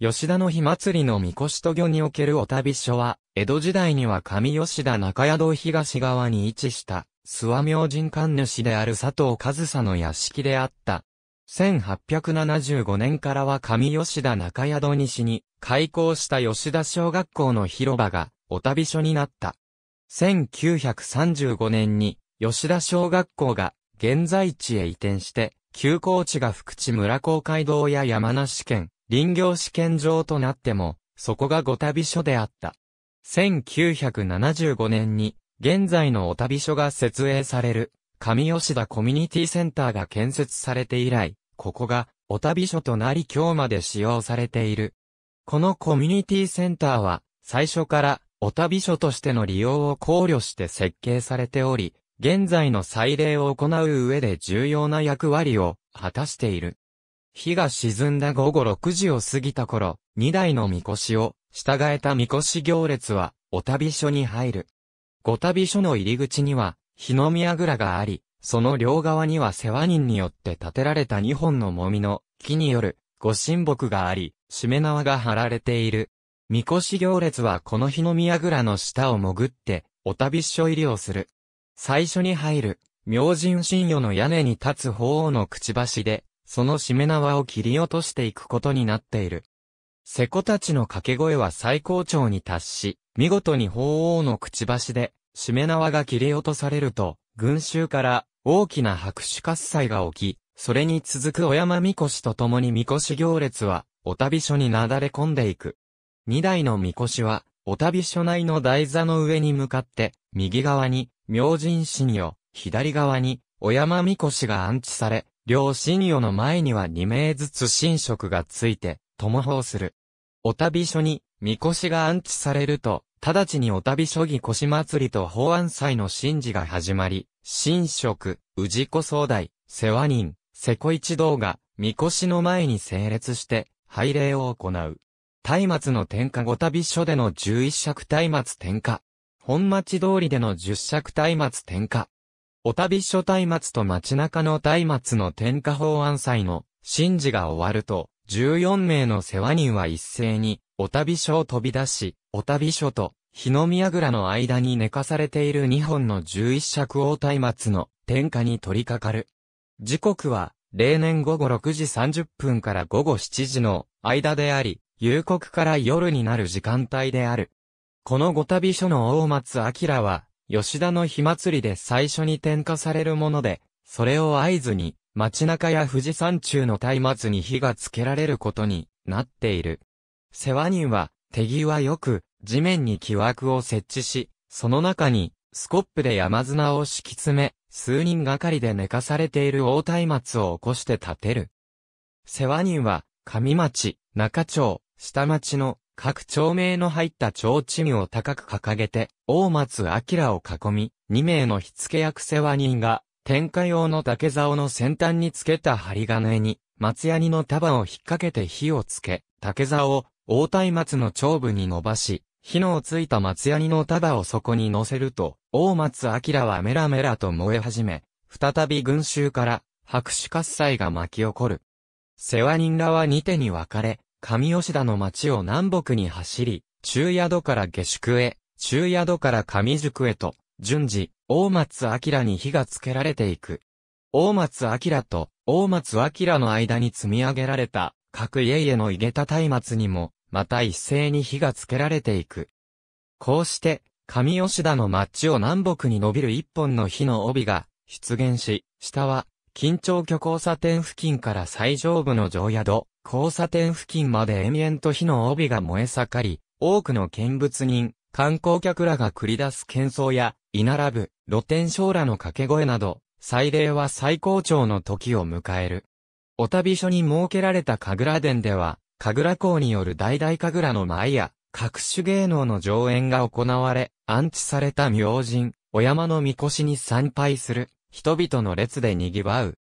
吉田の火祭りのみこしと魚におけるお旅所は、江戸時代には上吉田中宿東側に位置した、諏訪明神神主である佐藤和沙の屋敷であった。1875年からは上吉田中宿西に開校した吉田小学校の広場がお旅所になった。1935年に吉田小学校が現在地へ移転して、休校地が福地村公会堂や山梨県、林業試験場となっても、そこがご旅所であった。1975年に、現在のお旅所が設営される上吉田コミュニティセンターが建設されて以来、ここが、お旅所となり今日まで使用されている。このコミュニティセンターは、最初から、お旅所としての利用を考慮して設計されており、現在の祭礼を行う上で重要な役割を果たしている。日が沈んだ午後6時を過ぎた頃、2台の神輿を従えた神輿行列は、お旅所に入る。ご旅所の入り口には、日の宮倉があり、その両側には世話人によって建てられた二本のもみの木による御神木があり、しめ縄が張られている。みこし行列はこの日の宮倉の下を潜って、お旅所入りをする。最初に入る、明神神与の屋根に立つ法王のくちばしで、そのしめ縄を切り落としていくことになっている。瀬古たちの掛け声は最高潮に達し、見事に法王のくちばしで、しめ縄が切り落とされると、群衆から大きな拍手喝采が起き、それに続く小山みこしと共にみこし行列は、お旅所になだれ込んでいく。二台のみこしは、お旅所内の台座の上に向かって、右側に、明神神よ、左側に、小山みこしが安置され、両神よの前には二名ずつ神職がついて、共報する。お旅所に、みこしが安置されると、直ちにお旅諸義腰祭りと法案祭の神事が始まり、神職、氏子総代、世話人、瀬古一同が、神輿の前に整列して、拝礼を行う。松明の天下後旅所での十一尺松明天下。本町通りでの十尺松明天下。お旅所松明と街中の松明の天下法案祭の神事が終わると、14名の世話人は一斉に、お旅所を飛び出し、お旅所と、日の宮倉の間に寝かされている2本の11尺王松明の天下に取り掛かる。時刻は、例年午後6時30分から午後7時の間であり、夕刻から夜になる時間帯である。この五旅所の大松明は、吉田の火祭りで最初に点火されるもので、それを合図に、街中や富士山中の松明に火がつけられることになっている。世話人は手際よく地面に木枠を設置し、その中にスコップで山砂を敷き詰め、数人がかりで寝かされている大松明を起こして建てる。世話人は上町、中町、下町の各町名の入った町地名を高く掲げて、大松明を囲み、二名の火付け役世話人が天下用の竹竿の先端につけた針金に、松ヤニの束を引っ掛けて火をつけ、竹竿を大松の頂部に伸ばし、火のついた松ヤニの束をそこに乗せると、大松明はメラメラと燃え始め、再び群衆から白紙喝采が巻き起こる。世話人らは二手に分かれ、上吉田の町を南北に走り、中宿から下宿へ、中宿から上宿へと、順次、大松明に火がつけられていく。大松明と大松明の間に積み上げられた各家々のいげた松明にも、また一斉に火がつけられていく。こうして、上吉田の町を南北に伸びる一本の火の帯が出現し、下は、緊張居交差点付近から最上部の上宿、交差点付近まで延々と火の帯が燃え盛り、多くの見物人、観光客らが繰り出す喧騒や、居並ぶ、露天商らの掛け声など、祭礼は最高潮の時を迎える。お旅所に設けられた神楽殿では、神楽校による大々神楽の舞や、各種芸能の上演が行われ、安置された明神、お山の神輿に参拝する、人々の列で賑わう。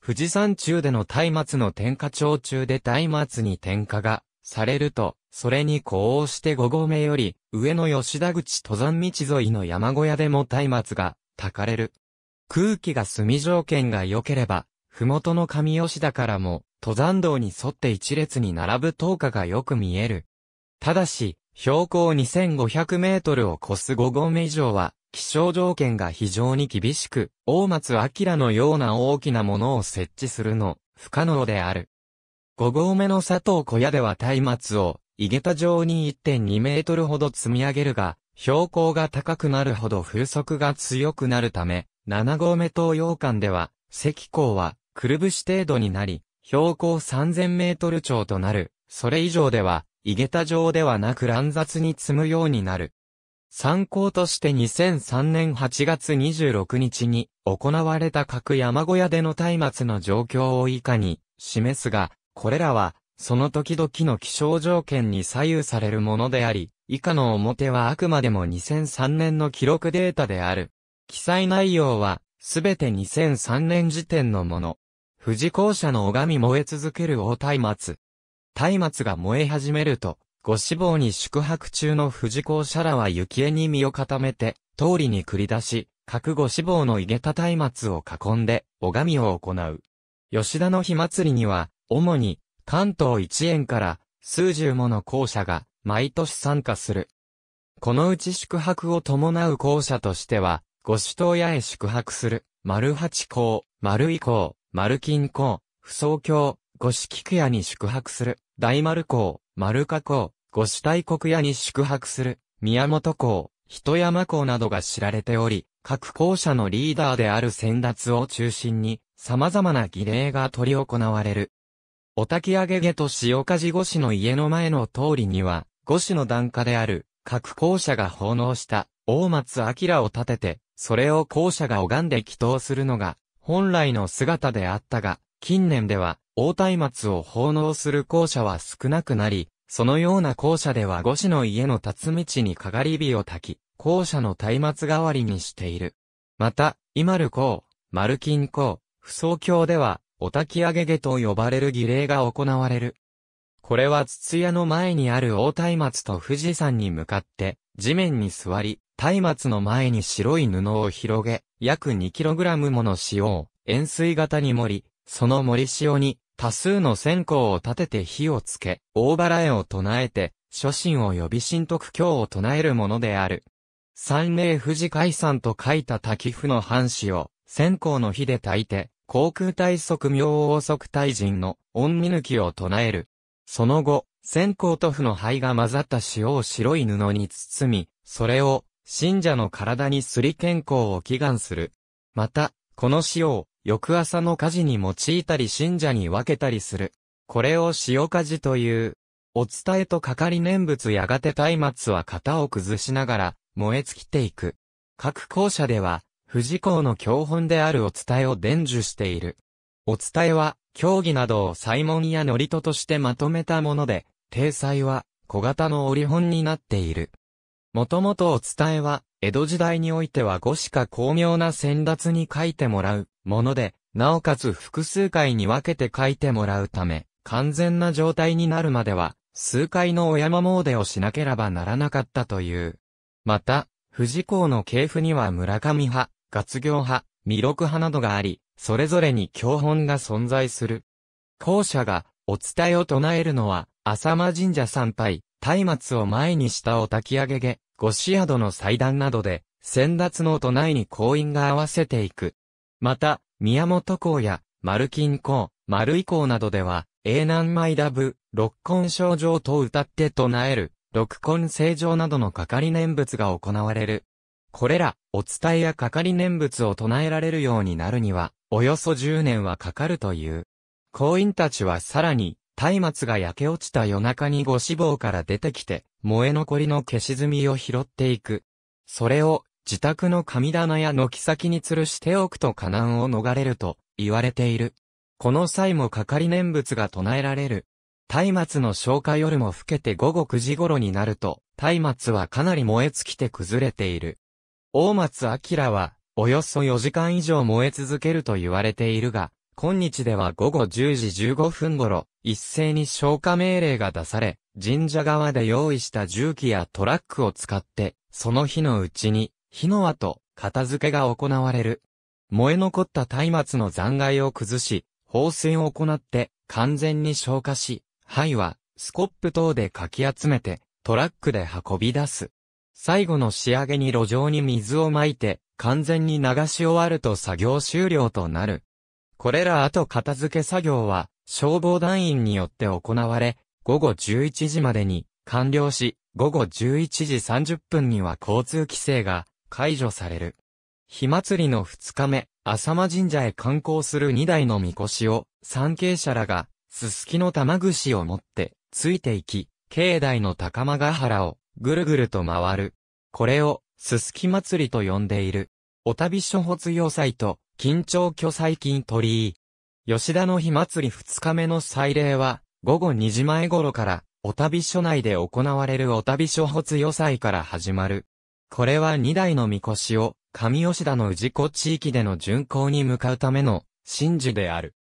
富士山中での松明の点火町中で松明に点火が、されると、それに呼応して5合目より、上の吉田口登山道沿いの山小屋でも松明が、焚かれる。空気が澄み条件が良ければ、麓の上吉田からも、登山道に沿って一列に並ぶ灯火がよく見える。ただし、標高2500メートルを超す5合目以上は、気象条件が非常に厳しく、大松明のような大きなものを設置するの、不可能である。5合目の佐藤小屋では松明を、井桁状に1.2メートルほど積み上げるが、標高が高くなるほど風速が強くなるため、7合目東洋館では、石膏は、くるぶし程度になり、標高3000メートル超となる。それ以上では、井桁状ではなく乱雑に積むようになる。参考として2003年8月26日に行われた各山小屋での松明の状況を以下に示すが、これらはその時々の気象条件に左右されるものであり、以下の表はあくまでも2003年の記録データである。記載内容は、すべて2003年時点のもの。富士校舎の拝み燃え続ける大松明。松明が燃え始めると、ご死亡に宿泊中の富士校舎らは雪絵に身を固めて、通りに繰り出し、各ご死亡の井桁松明を囲んで、拝みを行う。吉田の火祭りには、主に、関東一円から数十もの校舎が毎年参加する。このうち宿泊を伴う校舎としては、五主島屋へ宿泊する、丸八校、丸井校、丸金校、不相教、五種菊屋に宿泊する、大丸校、丸加校、五主大国屋に宿泊する、宮本校、人山校などが知られており、各校舎のリーダーである先達を中心に、様々な儀礼が執り行われる。お焚き上げ下と塩じ五子の家の前の通りには、五子の段下である、各校舎が奉納した、大松明を立てて、それを校舎が拝んで祈祷するのが、本来の姿であったが、近年では、大松明を奉納する校舎は少なくなり、そのような校舎では五子の家の辰道にかがり火を焚き、校舎の松明代わりにしている。また、今る校、丸金校、不相教では、お焚き上げ下と呼ばれる儀礼が行われる。これは筒屋の前にある大松明と富士山に向かって、地面に座り、松明の前に白い布を広げ、約 2kg もの塩を円錐型に盛り、その盛り塩に多数の線香を立てて火をつけ、大払えを唱えて、初心を呼び神徳教を唱えるものである。三名富士海山と書いた滝譜の半紙を、線香の火で焚いて、航空体即妙王即大人の恩見抜きを唱える。その後、線香塗布の灰が混ざった塩を白い布に包み、それを信者の体にすり健康を祈願する。また、この塩を翌朝の火事に用いたり信者に分けたりする。これを塩火事という。お伝えとかかり念仏やがて松明は型を崩しながら燃え尽きていく。各校舎では富士校の教本であるお伝えを伝授している。お伝えは、競技などを祭文や祝詞としてまとめたもので、体裁は、小型の折本になっている。もともとお伝えは、江戸時代においては語しか巧妙な先達に書いてもらうもので、なおかつ複数回に分けて書いてもらうため、完全な状態になるまでは、数回のお山詣をしなければならなかったという。また、富士校の系譜には村上派、活業派、弥勒派などがあり、それぞれに教本が存在する。後者が、お伝えを唱えるのは、浅間神社参拝、松明を前にしたお焚き上げ下、五子宿の祭壇などで、先達の唱えに行員が合わせていく。また、宮本校や、丸金校、丸井校などでは、永南舞ダブ、六根症状と歌って唱える、六根正常などの係念仏が行われる。これら、お伝えや係念仏を唱えられるようになるには、およそ10年はかかるという。行員たちはさらに、松明が焼け落ちた夜中にご死亡から出てきて、燃え残りの消し炭を拾っていく。それを、自宅の神棚や軒先に吊るしておくと火難を逃れると、言われている。この際も係念仏が唱えられる。松明の消化夜も更けて午後9時頃になると、松明はかなり燃え尽きて崩れている。大松明は、およそ4時間以上燃え続けると言われているが、今日では午後10時15分頃、一斉に消火命令が出され、神社側で用意した重機やトラックを使って、その日のうちに、火の後、片付けが行われる。燃え残った松明の残骸を崩し、放水を行って、完全に消火し、灰は、スコップ等でかき集めて、トラックで運び出す。最後の仕上げに路上に水をまいて、完全に流し終わると作業終了となる。これら後片付け作業は、消防団員によって行われ、午後11時までに完了し、午後11時30分には交通規制が解除される。火祭りの2日目、浅間神社へ観光する2台の神輿を、参詣者らが、すすきの玉串を持って、ついていき、境内の高間ヶ原をぐるぐると回る。これを、すすき祭りと呼んでいる。お旅諸発要塞と、緊張巨祭金鳥居。吉田の日祭り二日目の祭礼は、午後二時前頃から、お旅所内で行われるお旅諸発要祭から始まる。これは二台の神輿を、上吉田の氏子地域での巡行に向かうための、神事である。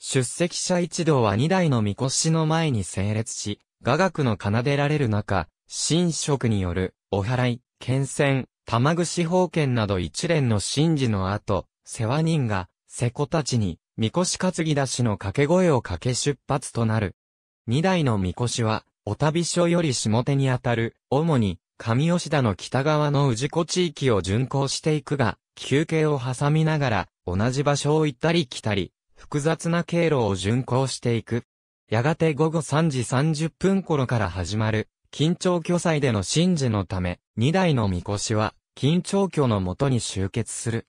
出席者一同は二台の神輿の前に整列し、雅楽の奏でられる中、神職による、お祓い、剣戦、玉串奉献など一連の神事の後、世話人が、瀬古たちに、みこし担ぎ出しの掛け声をかけ出発となる。二台のみこしは、お旅所より下手にあたる、主に、上吉田の北側の宇治湖地域を巡行していくが、休憩を挟みながら、同じ場所を行ったり来たり、複雑な経路を巡行していく。やがて午後3時30分頃から始まる、緊張巨祭での神事のため、二代の神輿は、緊張巨のもとに集結する。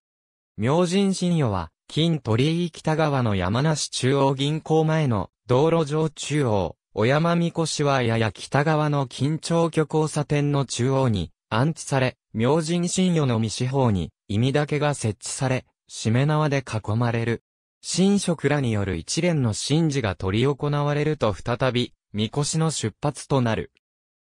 明神神与は、金鳥居北側の山梨中央銀行前の道路上中央、小山御輿はやや北側の緊張居交差点の中央に安置され、明神神与の未四方に意味だけが設置され、しめ縄で囲まれる。神職らによる一連の神事が取り行われると再び、神輿の出発となる。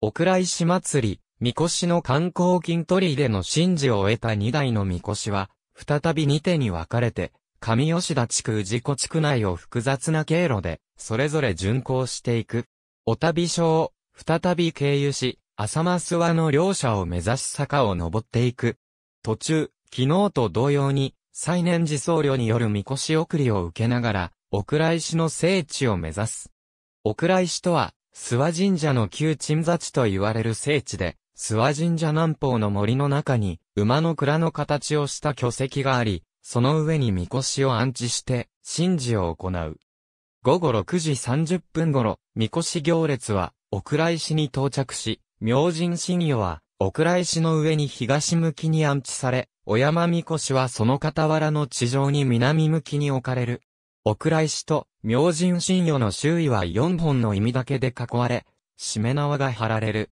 お蔵石祭り、みこしの観光金取りでの神事を終えた二代のみこしは、再び二手に分かれて、上吉田地区氏子地区内を複雑な経路で、それぞれ巡行していく。お旅所を、再び経由し、浅間諏訪の両者を目指し坂を登っていく。途中、昨日と同様に、最年次僧侶によるみこし送りを受けながら、お蔵石の聖地を目指す。お蔵石とは、諏訪神社の旧鎮座地と言われる聖地で、諏訪神社南方の森の中に、馬の蔵の形をした巨石があり、その上に神輿を安置して、神事を行う。午後6時30分頃、神輿行列は、お蔵石に到着し、明神神与は、お蔵石の上に東向きに安置され、お山神輿はその傍らの地上に南向きに置かれる。お蔵石と明神神与の周囲は四本の意味だけで囲われ、締め縄が張られる。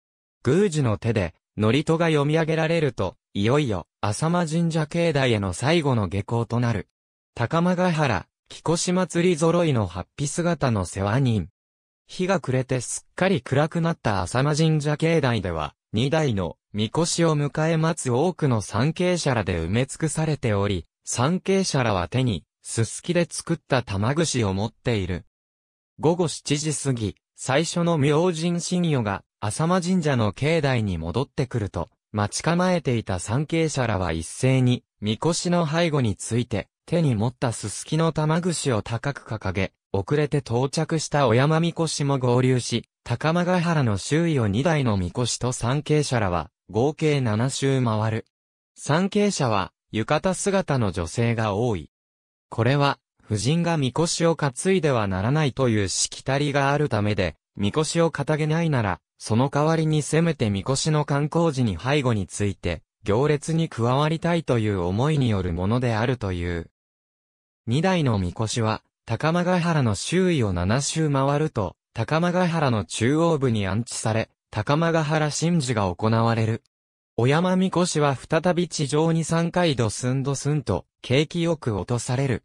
宮司の手で、祝詞が読み上げられると、いよいよ、浅間神社境内への最後の下校となる。高間ヶ原、木越祭り揃いのハッピ姿の世話人。日が暮れてすっかり暗くなった浅間神社境内では、二代の神輿を迎え待つ多くの参詣者らで埋め尽くされており、参詣者らは手にすすきで作った玉串を持っている。午後7時過ぎ、最初の明神信与が、浅間神社の境内に戻ってくると、待ち構えていた参詣者らは一斉に、神輿の背後について、手に持ったすすきの玉串を高く掲げ、遅れて到着した小山神輿も合流し、高間ヶ原の周囲を2台の神輿と参詣者らは、合計7周回る。参詣者は、浴衣姿の女性が多い。これは、夫人が神輿を担いではならないというしきたりがあるためで、神輿を掲げないなら、その代わりにせめて神輿の観光時に背後について、行列に加わりたいという思いによるものであるという。二台の神輿は、高間ヶ原の周囲を七周回ると、高間ヶ原の中央部に安置され、高間ヶ原神事が行われる。小山神輿は再び地上に三回ドスンドスンと、景気よく落とされる。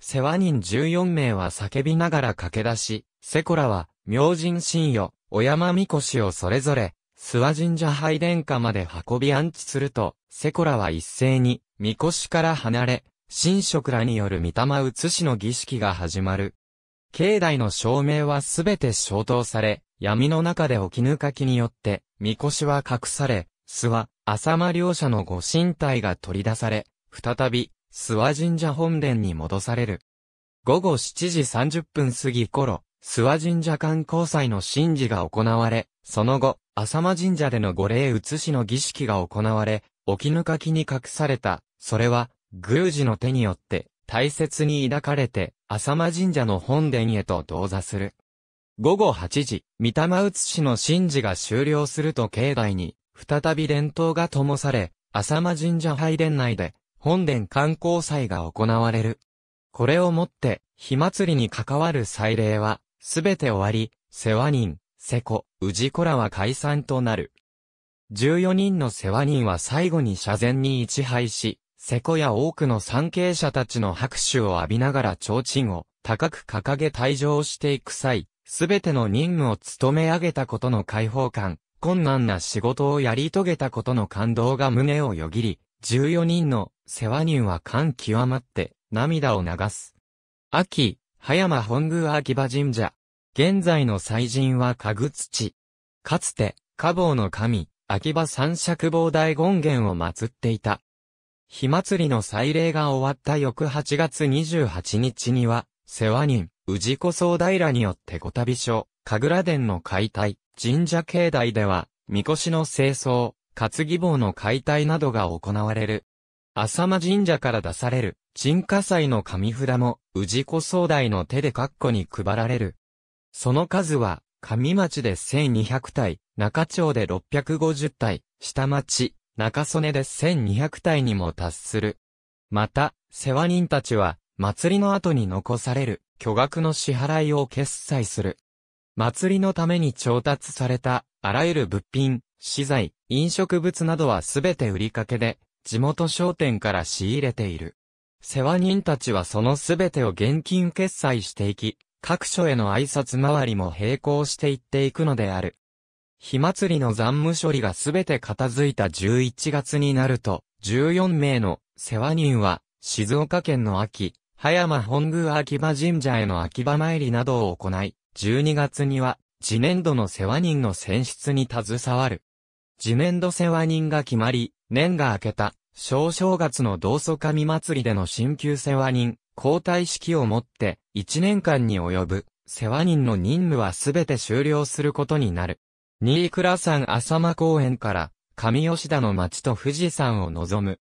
世話人14名は叫びながら駆け出し、セコラは、明神神与、小山神輿をそれぞれ、諏訪神社拝殿下まで運び安置すると、セコラは一斉に、神輿から離れ、神職らによる御霊移しの儀式が始まる。境内の照明はすべて消灯され、闇の中で起き抜かきによって、神輿は隠され、諏訪、浅間両者のご神体が取り出され、再び、諏訪神社本殿に戻される。午後7時30分過ぎ頃、諏訪神社観光祭の神事が行われ、その後、浅間神社での御礼移しの儀式が行われ、置きぬかきに隠された、それは、宮司の手によって、大切に抱かれて、浅間神社の本殿へと同座する。午後8時、三玉移しの神事が終了すると境内に、再び伝統が灯され、浅間神社拝殿内で、本殿観光祭が行われる。これをもって、火祭りに関わる祭礼は、すべて終わり、世話人、瀬古、氏子らは解散となる。14人の世話人は最後に社前に一敗し、瀬古や多くの参詣者たちの拍手を浴びながら提灯を高く掲げ退場していく際、すべての任務を務め上げたことの解放感、困難な仕事をやり遂げたことの感動が胸をよぎり、14人の世話人は感極まって涙を流す。秋、葉山本宮秋葉神社。現在の祭神は家土。かつて、家坊の神、秋葉三尺坊大権現を祀っていた。火祭りの祭礼が終わった翌8月28日には、世話人、氏子総平によってご旅所、神楽殿の解体、神社境内では、神輿の清掃、担ぎ棒の解体などが行われる。浅間神社から出される、鎮火祭の神札も、氏子総代の手で括弧に配られる。その数は、上町で1200体、中町で650体、下町、中曽根で1200体にも達する。また、世話人たちは、祭りの後に残される、巨額の支払いを決済する。祭りのために調達された、あらゆる物品、資材、飲食物などはすべて売りかけで、地元商店から仕入れている。世話人たちはそのすべてを現金決済していき、各所への挨拶回りも並行していっていくのである。火祭りの残務処理がすべて片付いた11月になると、14名の世話人は、静岡県の秋、葉山本宮秋葉神社への秋葉参りなどを行い、12月には、次年度の世話人の選出に携わる。次年度世話人が決まり、年が明けた、小正月の同祖神祭りでの新旧世話人、交代式をもって、1年間に及ぶ、世話人の任務はすべて終了することになる。新倉山浅間公園から、上吉田の町と富士山を望む。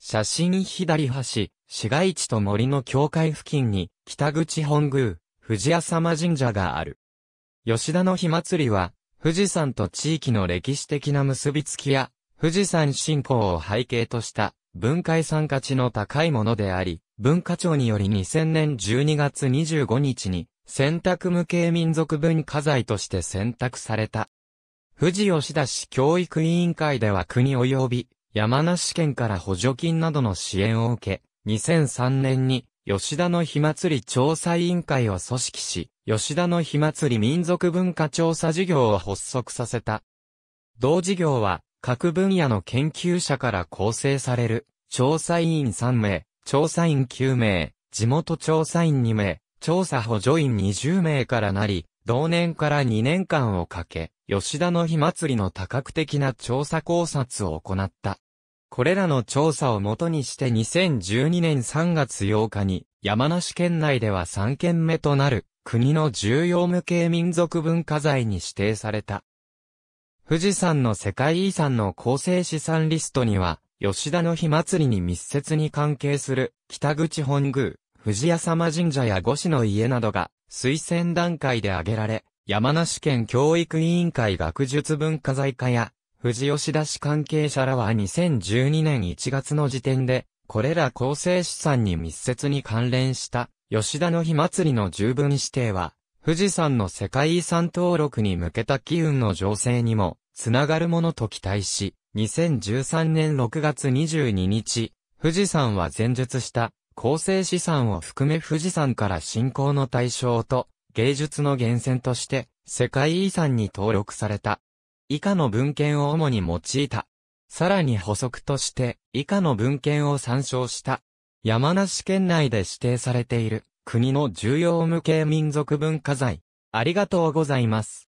写真左端、市街地と森の境界付近に、北口本宮、富士浅間神社がある。吉田の火祭りは、富士山と地域の歴史的な結びつきや、富士山信仰を背景とした文化遺産価値の高いものであり、文化庁により2000年12月25日に選択無形民族文化財として選択された。富士吉田市教育委員会では国及び山梨県から補助金などの支援を受け、2003年に吉田の火祭り調査委員会を組織し、吉田の火祭り民族文化調査事業を発足させた。同事業は、各分野の研究者から構成される、調査委員3名、調査員9名、地元調査員2名、調査補助員20名からなり、同年から2年間をかけ、吉田の火祭りの多角的な調査考察を行った。これらの調査をもとにして2012年3月8日に山梨県内では3件目となる国の重要無形民族文化財に指定された。富士山の世界遺産の構成資産リストには、吉田の火祭りに密接に関係する北口本宮、藤屋様神社や五市の家などが推薦段階で挙げられ、山梨県教育委員会学術文化財課や富士吉田市関係者らは2012年1月の時点で、これら構成資産に密接に関連した吉田の日祭りの十分指定は、富士山の世界遺産登録に向けた機運の情勢にも、つながるものと期待し、2013年6月22日、富士山は前述した構成資産を含め富士山から信仰の対象と芸術の源泉として世界遺産に登録された。以下の文献を主に用いた。さらに補足として、以下の文献を参照した。山梨県内で指定されている、国の重要無形民族文化財。ありがとうございます。